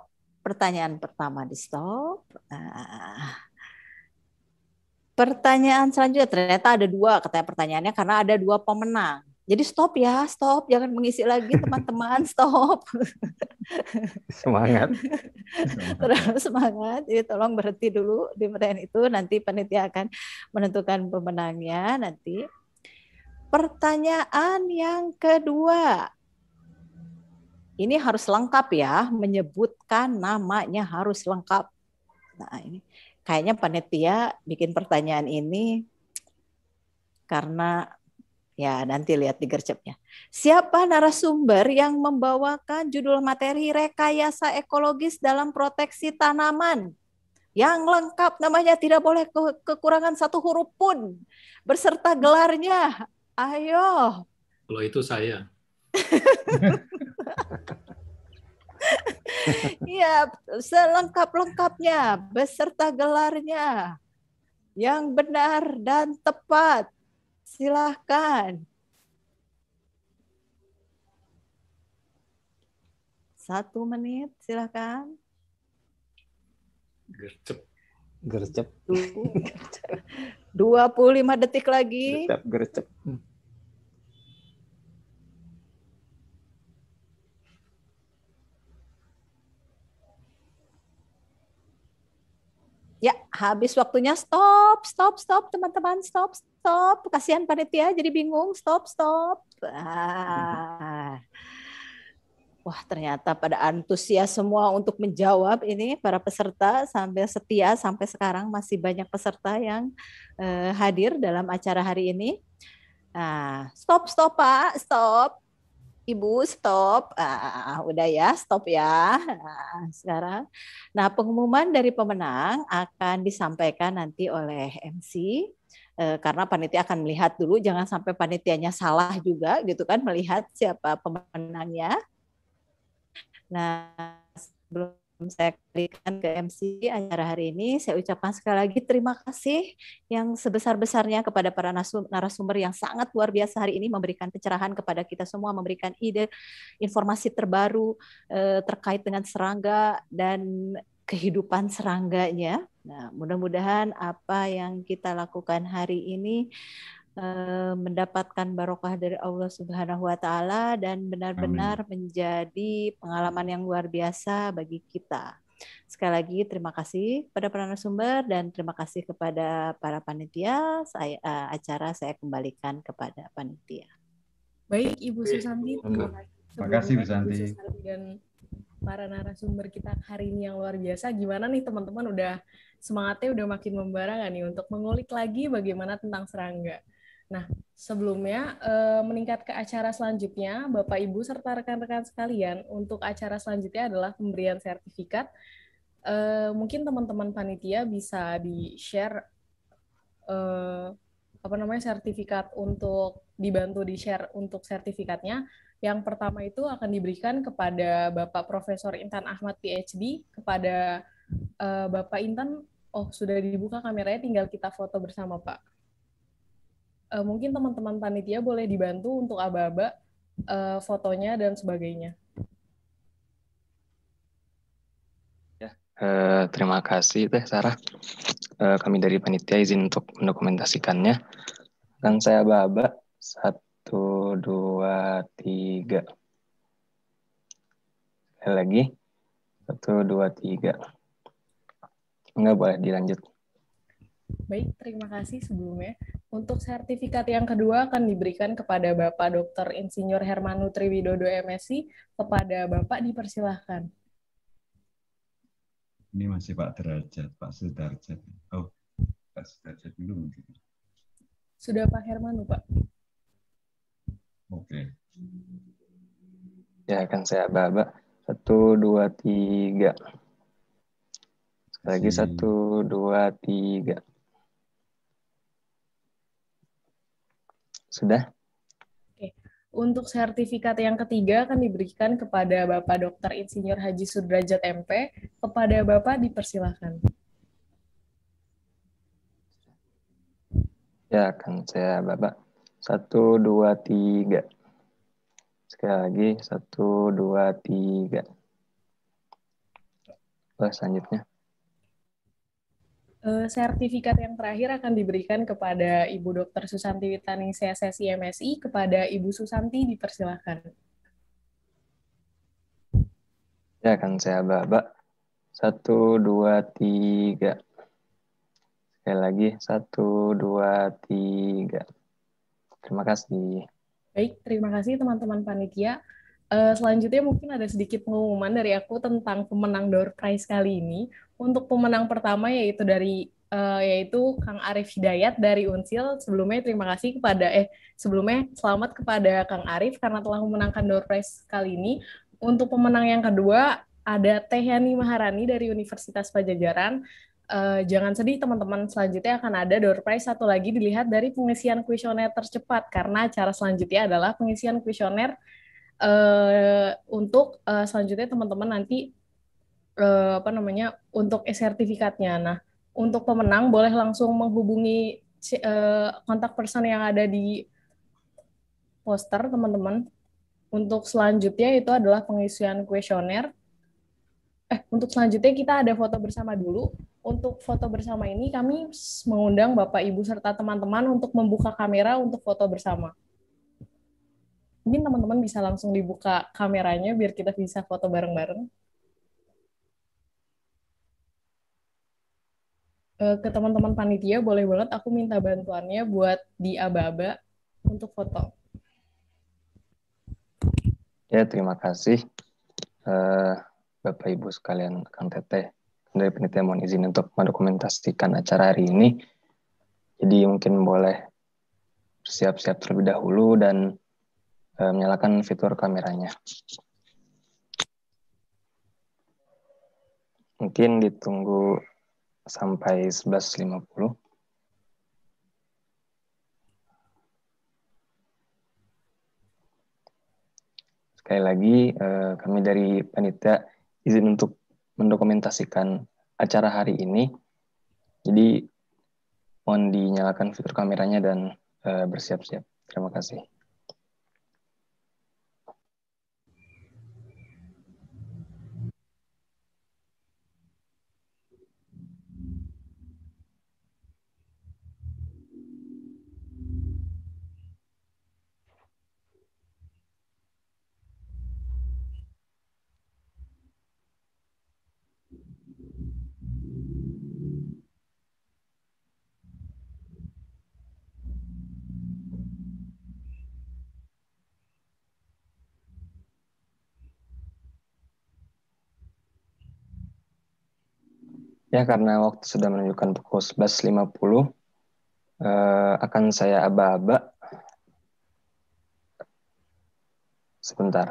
Speaker 2: Pertanyaan pertama di stop. Nah. Pertanyaan selanjutnya ternyata ada dua katanya pertanyaannya karena ada dua pemenang. Jadi stop ya, stop, jangan mengisi lagi teman-teman, stop.
Speaker 3: Semangat.
Speaker 2: Terlalu semangat, jadi tolong berhenti dulu di pertanyaan itu, nanti panitia akan menentukan pemenangnya nanti. Pertanyaan yang kedua. Ini harus lengkap ya, menyebutkan namanya harus lengkap. Nah, ini kayaknya panitia bikin pertanyaan ini karena Ya, nanti lihat di gercepnya. Siapa narasumber yang membawakan judul materi rekayasa ekologis dalam proteksi tanaman? Yang lengkap namanya tidak boleh ke kekurangan satu huruf pun berserta gelarnya. Ayo.
Speaker 4: Kalau itu saya.
Speaker 2: Iya, selengkap-lengkapnya beserta gelarnya yang benar dan tepat Silahkan. Satu menit, silahkan.
Speaker 4: Gercep.
Speaker 1: Gercep. 25
Speaker 2: detik lagi. Gercep, gercep. Ya, habis waktunya stop, stop, stop, teman-teman, stop, stop. Kasihan panitia jadi bingung, stop, stop. Ah. Wah, ternyata pada antusias semua untuk menjawab ini para peserta sampai setia sampai sekarang masih banyak peserta yang eh, hadir dalam acara hari ini. Nah, stop, stop Pak, stop. Ibu stop, ah, udah ya stop ya. Nah, sekarang, nah pengumuman dari pemenang akan disampaikan nanti oleh MC eh, karena panitia akan melihat dulu, jangan sampai panitianya salah juga gitu kan melihat siapa pemenangnya. Nah sebelum saya berikan ke MC acara hari ini. Saya ucapkan sekali lagi terima kasih yang sebesar-besarnya kepada para narasumber yang sangat luar biasa hari ini memberikan pencerahan kepada kita semua, memberikan ide, informasi terbaru eh, terkait dengan serangga dan kehidupan serangganya. Nah, mudah-mudahan apa yang kita lakukan hari ini Eh, mendapatkan barokah dari Allah Subhanahu wa taala dan benar-benar menjadi pengalaman yang luar biasa bagi kita. Sekali lagi terima kasih pada para narasumber dan terima kasih kepada para panitia. Saya eh, acara saya kembalikan kepada panitia. Baik
Speaker 6: Ibu Susanti, terima kasih. Terima kasih Dan para narasumber kita hari ini yang luar biasa. Gimana nih teman-teman udah semangatnya udah makin membara nih untuk mengulik lagi bagaimana tentang serangga? Nah, sebelumnya e, meningkat ke acara selanjutnya, Bapak Ibu serta rekan-rekan sekalian, untuk acara selanjutnya adalah pemberian sertifikat. E, mungkin teman-teman panitia bisa di-share e, apa namanya sertifikat untuk dibantu di-share untuk sertifikatnya. Yang pertama itu akan diberikan kepada Bapak Profesor Intan Ahmad PhD kepada e, Bapak Intan. Oh, sudah dibuka kameranya, tinggal kita foto bersama, Pak uh, mungkin teman-teman panitia boleh dibantu untuk aba-aba uh, fotonya dan sebagainya.
Speaker 3: Ya, uh, terima kasih Teh Sarah. Uh, kami dari panitia izin untuk mendokumentasikannya. Kan saya aba-aba satu dua tiga. lagi satu dua tiga. Enggak boleh dilanjut.
Speaker 6: Baik, terima kasih sebelumnya. Untuk sertifikat yang kedua akan diberikan kepada Bapak Dr. Insinyur Hermanu Triwidodo msi Kepada Bapak dipersilahkan.
Speaker 5: Ini masih Pak Derajat, Pak Sudarjat. Oh, Pak Sudarjat dulu mungkin.
Speaker 6: Sudah Pak Hermanu, Pak.
Speaker 3: Oke. Okay. Ya, akan saya babak. Satu, dua, tiga. Sekali lagi, satu, dua, tiga. Sudah?
Speaker 6: Oke. Untuk sertifikat yang ketiga akan diberikan kepada Bapak Dr. Insinyur Haji Sudrajat MP. Kepada Bapak dipersilahkan.
Speaker 3: Ya, akan saya Bapak. Satu, dua, tiga. Sekali lagi, satu, dua, tiga. Wah, selanjutnya.
Speaker 6: Eh, sertifikat yang terakhir akan diberikan kepada Ibu Dr. Susanti Witani CSSI MSI. Kepada Ibu Susanti dipersilahkan.
Speaker 3: Ya akan saya baba. Satu, dua, tiga. Sekali lagi, satu, dua, tiga. Terima kasih.
Speaker 6: Baik, terima kasih teman-teman panitia. Uh, selanjutnya mungkin ada sedikit pengumuman dari aku tentang pemenang door prize kali ini. Untuk pemenang pertama yaitu dari uh, yaitu Kang Arif Hidayat dari Unsil. Sebelumnya terima kasih kepada eh sebelumnya selamat kepada Kang Arif karena telah memenangkan door prize kali ini. Untuk pemenang yang kedua ada Tehyani Maharani dari Universitas Pajajaran. Uh, jangan sedih teman-teman, selanjutnya akan ada door prize satu lagi dilihat dari pengisian kuesioner tercepat karena cara selanjutnya adalah pengisian kuesioner uh, untuk uh, selanjutnya teman-teman nanti uh, apa namanya untuk sertifikatnya. Nah, untuk pemenang boleh langsung menghubungi uh, kontak person yang ada di poster teman-teman. Untuk selanjutnya itu adalah pengisian kuesioner. Eh, untuk selanjutnya kita ada foto bersama dulu. Untuk foto bersama ini kami mengundang Bapak Ibu serta teman-teman untuk membuka kamera untuk foto bersama mungkin teman-teman bisa langsung dibuka kameranya biar kita bisa foto bareng-bareng. Eh, ke teman-teman panitia, boleh banget aku minta bantuannya buat di aba untuk foto.
Speaker 3: Ya, terima kasih. Uh, Bapak Ibu sekalian, Kang Teteh. Dari penitia mohon izin untuk mendokumentasikan acara hari ini. Jadi mungkin boleh siap-siap terlebih dahulu dan Eh, menyalakan fitur kameranya. Mungkin ditunggu sampai 11.50. Sekali lagi, eh, kami dari panitia izin untuk mendokumentasikan acara hari ini. Jadi, mohon dinyalakan fitur kameranya dan eh, bersiap-siap. Terima kasih. Ya, karena waktu sudah menunjukkan pukul 11.50, eh, akan saya aba-aba. Sebentar.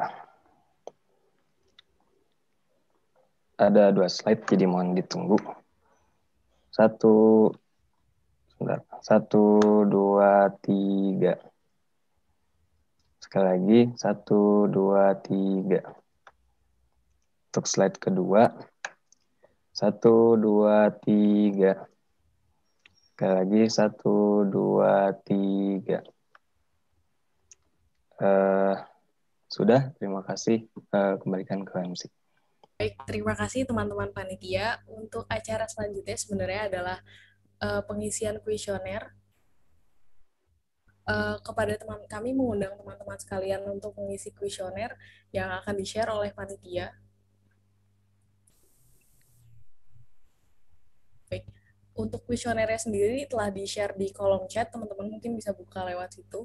Speaker 3: Ada dua slide, jadi mohon ditunggu. Satu, sebentar. Satu, dua, tiga. Sekali lagi, satu, dua, tiga. Untuk slide kedua, satu, dua, tiga. Sekali lagi, satu, dua, tiga. Uh, sudah, terima kasih. Uh, kembalikan ke MC.
Speaker 6: Baik, terima kasih teman-teman panitia. Untuk acara selanjutnya sebenarnya adalah uh, pengisian kuesioner uh, kepada teman kami mengundang teman-teman sekalian untuk mengisi kuesioner yang akan di-share oleh panitia untuk kuesionernya sendiri telah di-share di kolom chat, teman-teman mungkin bisa buka lewat situ.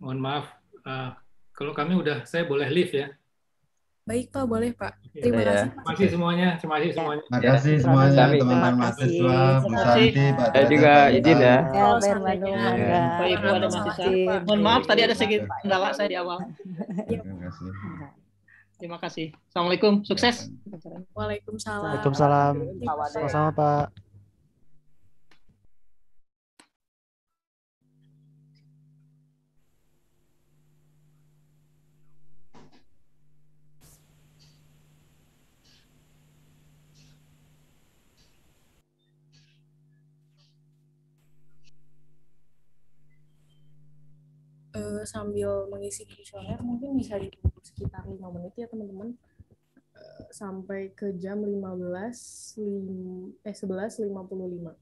Speaker 4: Mohon maaf, uh, kalau kami udah, saya boleh leave ya?
Speaker 6: Baik Pak, boleh Pak. Terima terima ya. kasih.
Speaker 4: Terima kasih semuanya, terima kasih semuanya. Terima kasih iya, semuanya teman-teman mahasiswa, kasih. Ya. Iya, terima Pak. Saya juga izin ya. Ya,
Speaker 3: ya. Baik, Bu, ada Mohon maaf tadi ada sedikit kendala saya di awal. Terima kasih. Iya. Terima
Speaker 6: kasih. Assalamualaikum. Sukses. Iya. Waalaikumsalam. Waalaikumsalam. Sama-sama, Pak. uh, sambil mengisi kuesioner mungkin bisa ditunggu sekitar lima menit ya teman-teman uh, sampai ke jam 15 lim, eh sebelas lima puluh lima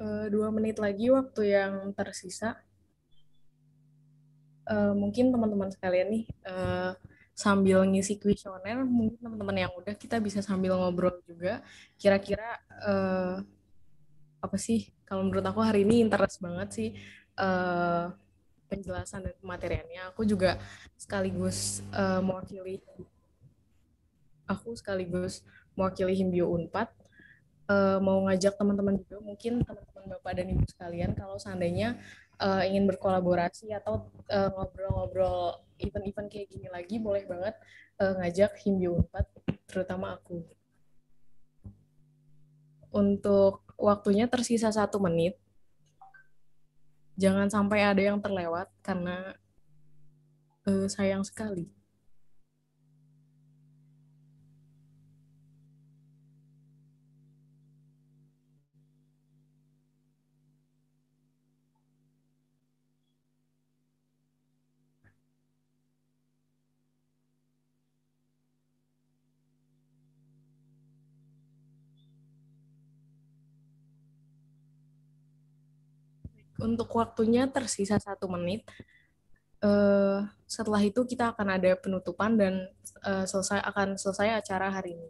Speaker 6: uh, dua menit lagi waktu yang tersisa. Uh, mungkin teman-teman sekalian nih uh, sambil ngisi kuesioner, mungkin teman-teman yang udah kita bisa sambil ngobrol juga. Kira-kira uh, apa sih? Kalau menurut aku hari ini interest banget sih. Uh, penjelasan dan materiannya. Aku juga sekaligus uh, mewakili aku sekaligus mewakili Himbio Unpad uh, mau ngajak teman-teman juga mungkin teman-teman bapak dan ibu sekalian kalau seandainya uh, ingin berkolaborasi atau ngobrol eh, ngobrol-ngobrol event-event kayak gini lagi boleh banget uh, ngajak Himbio Unpad terutama aku. Untuk waktunya tersisa satu menit. Jangan sampai ada yang terlewat karena uh, sayang sekali. untuk waktunya tersisa satu menit. Uh, setelah itu kita akan ada penutupan dan uh, selesai akan selesai acara hari ini.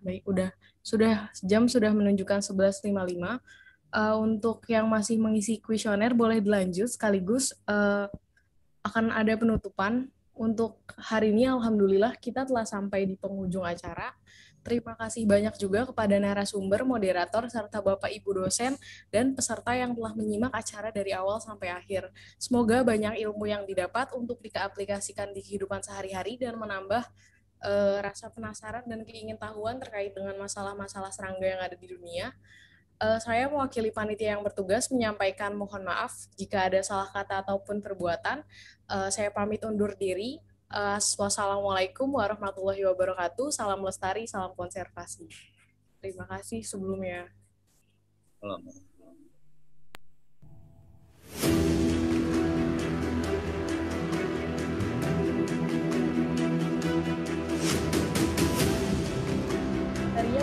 Speaker 6: Baik, udah sudah jam sudah menunjukkan 11.55. Uh, eh, untuk yang masih mengisi kuesioner boleh dilanjut sekaligus uh, akan ada penutupan. Untuk hari ini alhamdulillah kita telah sampai di penghujung acara Terima kasih banyak juga kepada narasumber, moderator, serta Bapak Ibu dosen dan peserta yang telah menyimak acara dari awal sampai akhir. Semoga banyak ilmu yang didapat untuk diaplikasikan di kehidupan sehari-hari dan menambah uh, rasa penasaran dan keingintahuan terkait dengan masalah-masalah serangga yang ada di dunia. Uh, saya mewakili panitia yang bertugas menyampaikan mohon maaf jika ada salah kata ataupun perbuatan. Uh, saya pamit undur diri. Uh, wassalamualaikum warahmatullahi wabarakatuh. Salam lestari, salam konservasi. Terima kasih sebelumnya. Salam.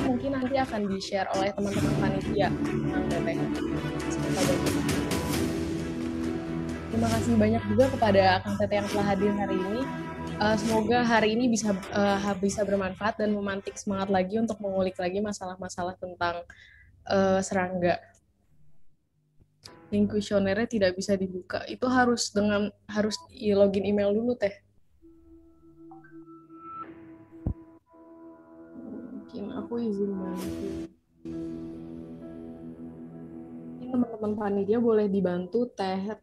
Speaker 6: mungkin nanti akan di-share oleh teman-teman panitia tentang DTH. Terima kasih banyak juga kepada Kang Tete yang telah hadir hari ini. Uh, semoga hari ini bisa uh, bisa bermanfaat dan memantik semangat lagi untuk mengulik lagi masalah-masalah tentang uh, serangga. Link kuesionernya tidak bisa dibuka. Itu harus dengan harus login email dulu teh. Mungkin aku izin bantu. Teman-teman panitia boleh dibantu teh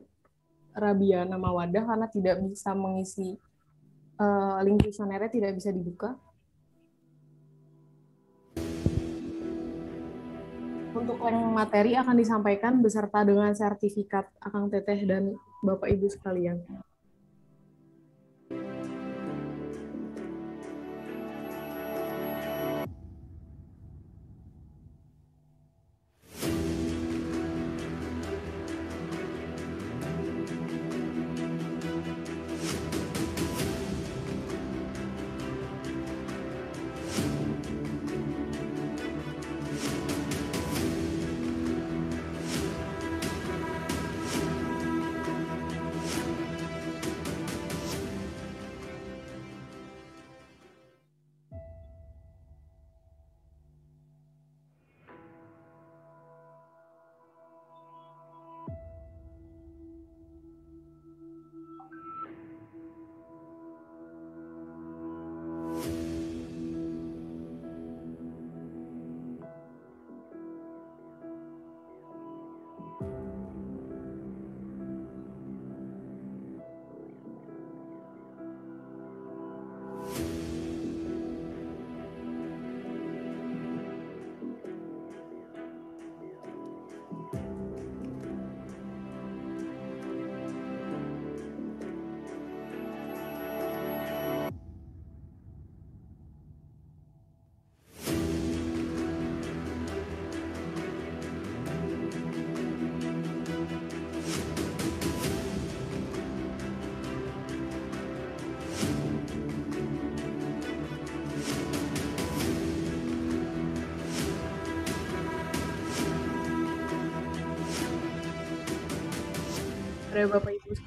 Speaker 6: nama Wadah karena tidak bisa mengisi uh, link kuesionernya tidak bisa dibuka? Untuk link materi akan disampaikan beserta dengan sertifikat Akang Teteh dan Bapak Ibu sekalian.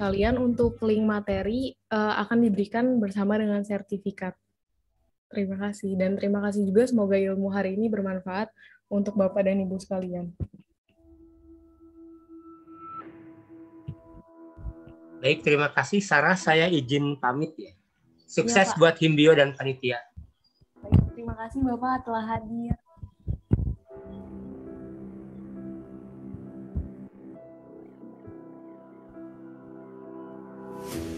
Speaker 6: kalian untuk link materi uh, akan diberikan bersama dengan sertifikat. Terima kasih dan terima kasih juga semoga ilmu hari ini bermanfaat untuk Bapak dan Ibu sekalian.
Speaker 1: Baik, terima kasih Sarah. Saya izin pamit ya. Iya, Sukses ya, buat Himbio dan panitia.
Speaker 6: terima kasih Bapak telah hadir. Thank you.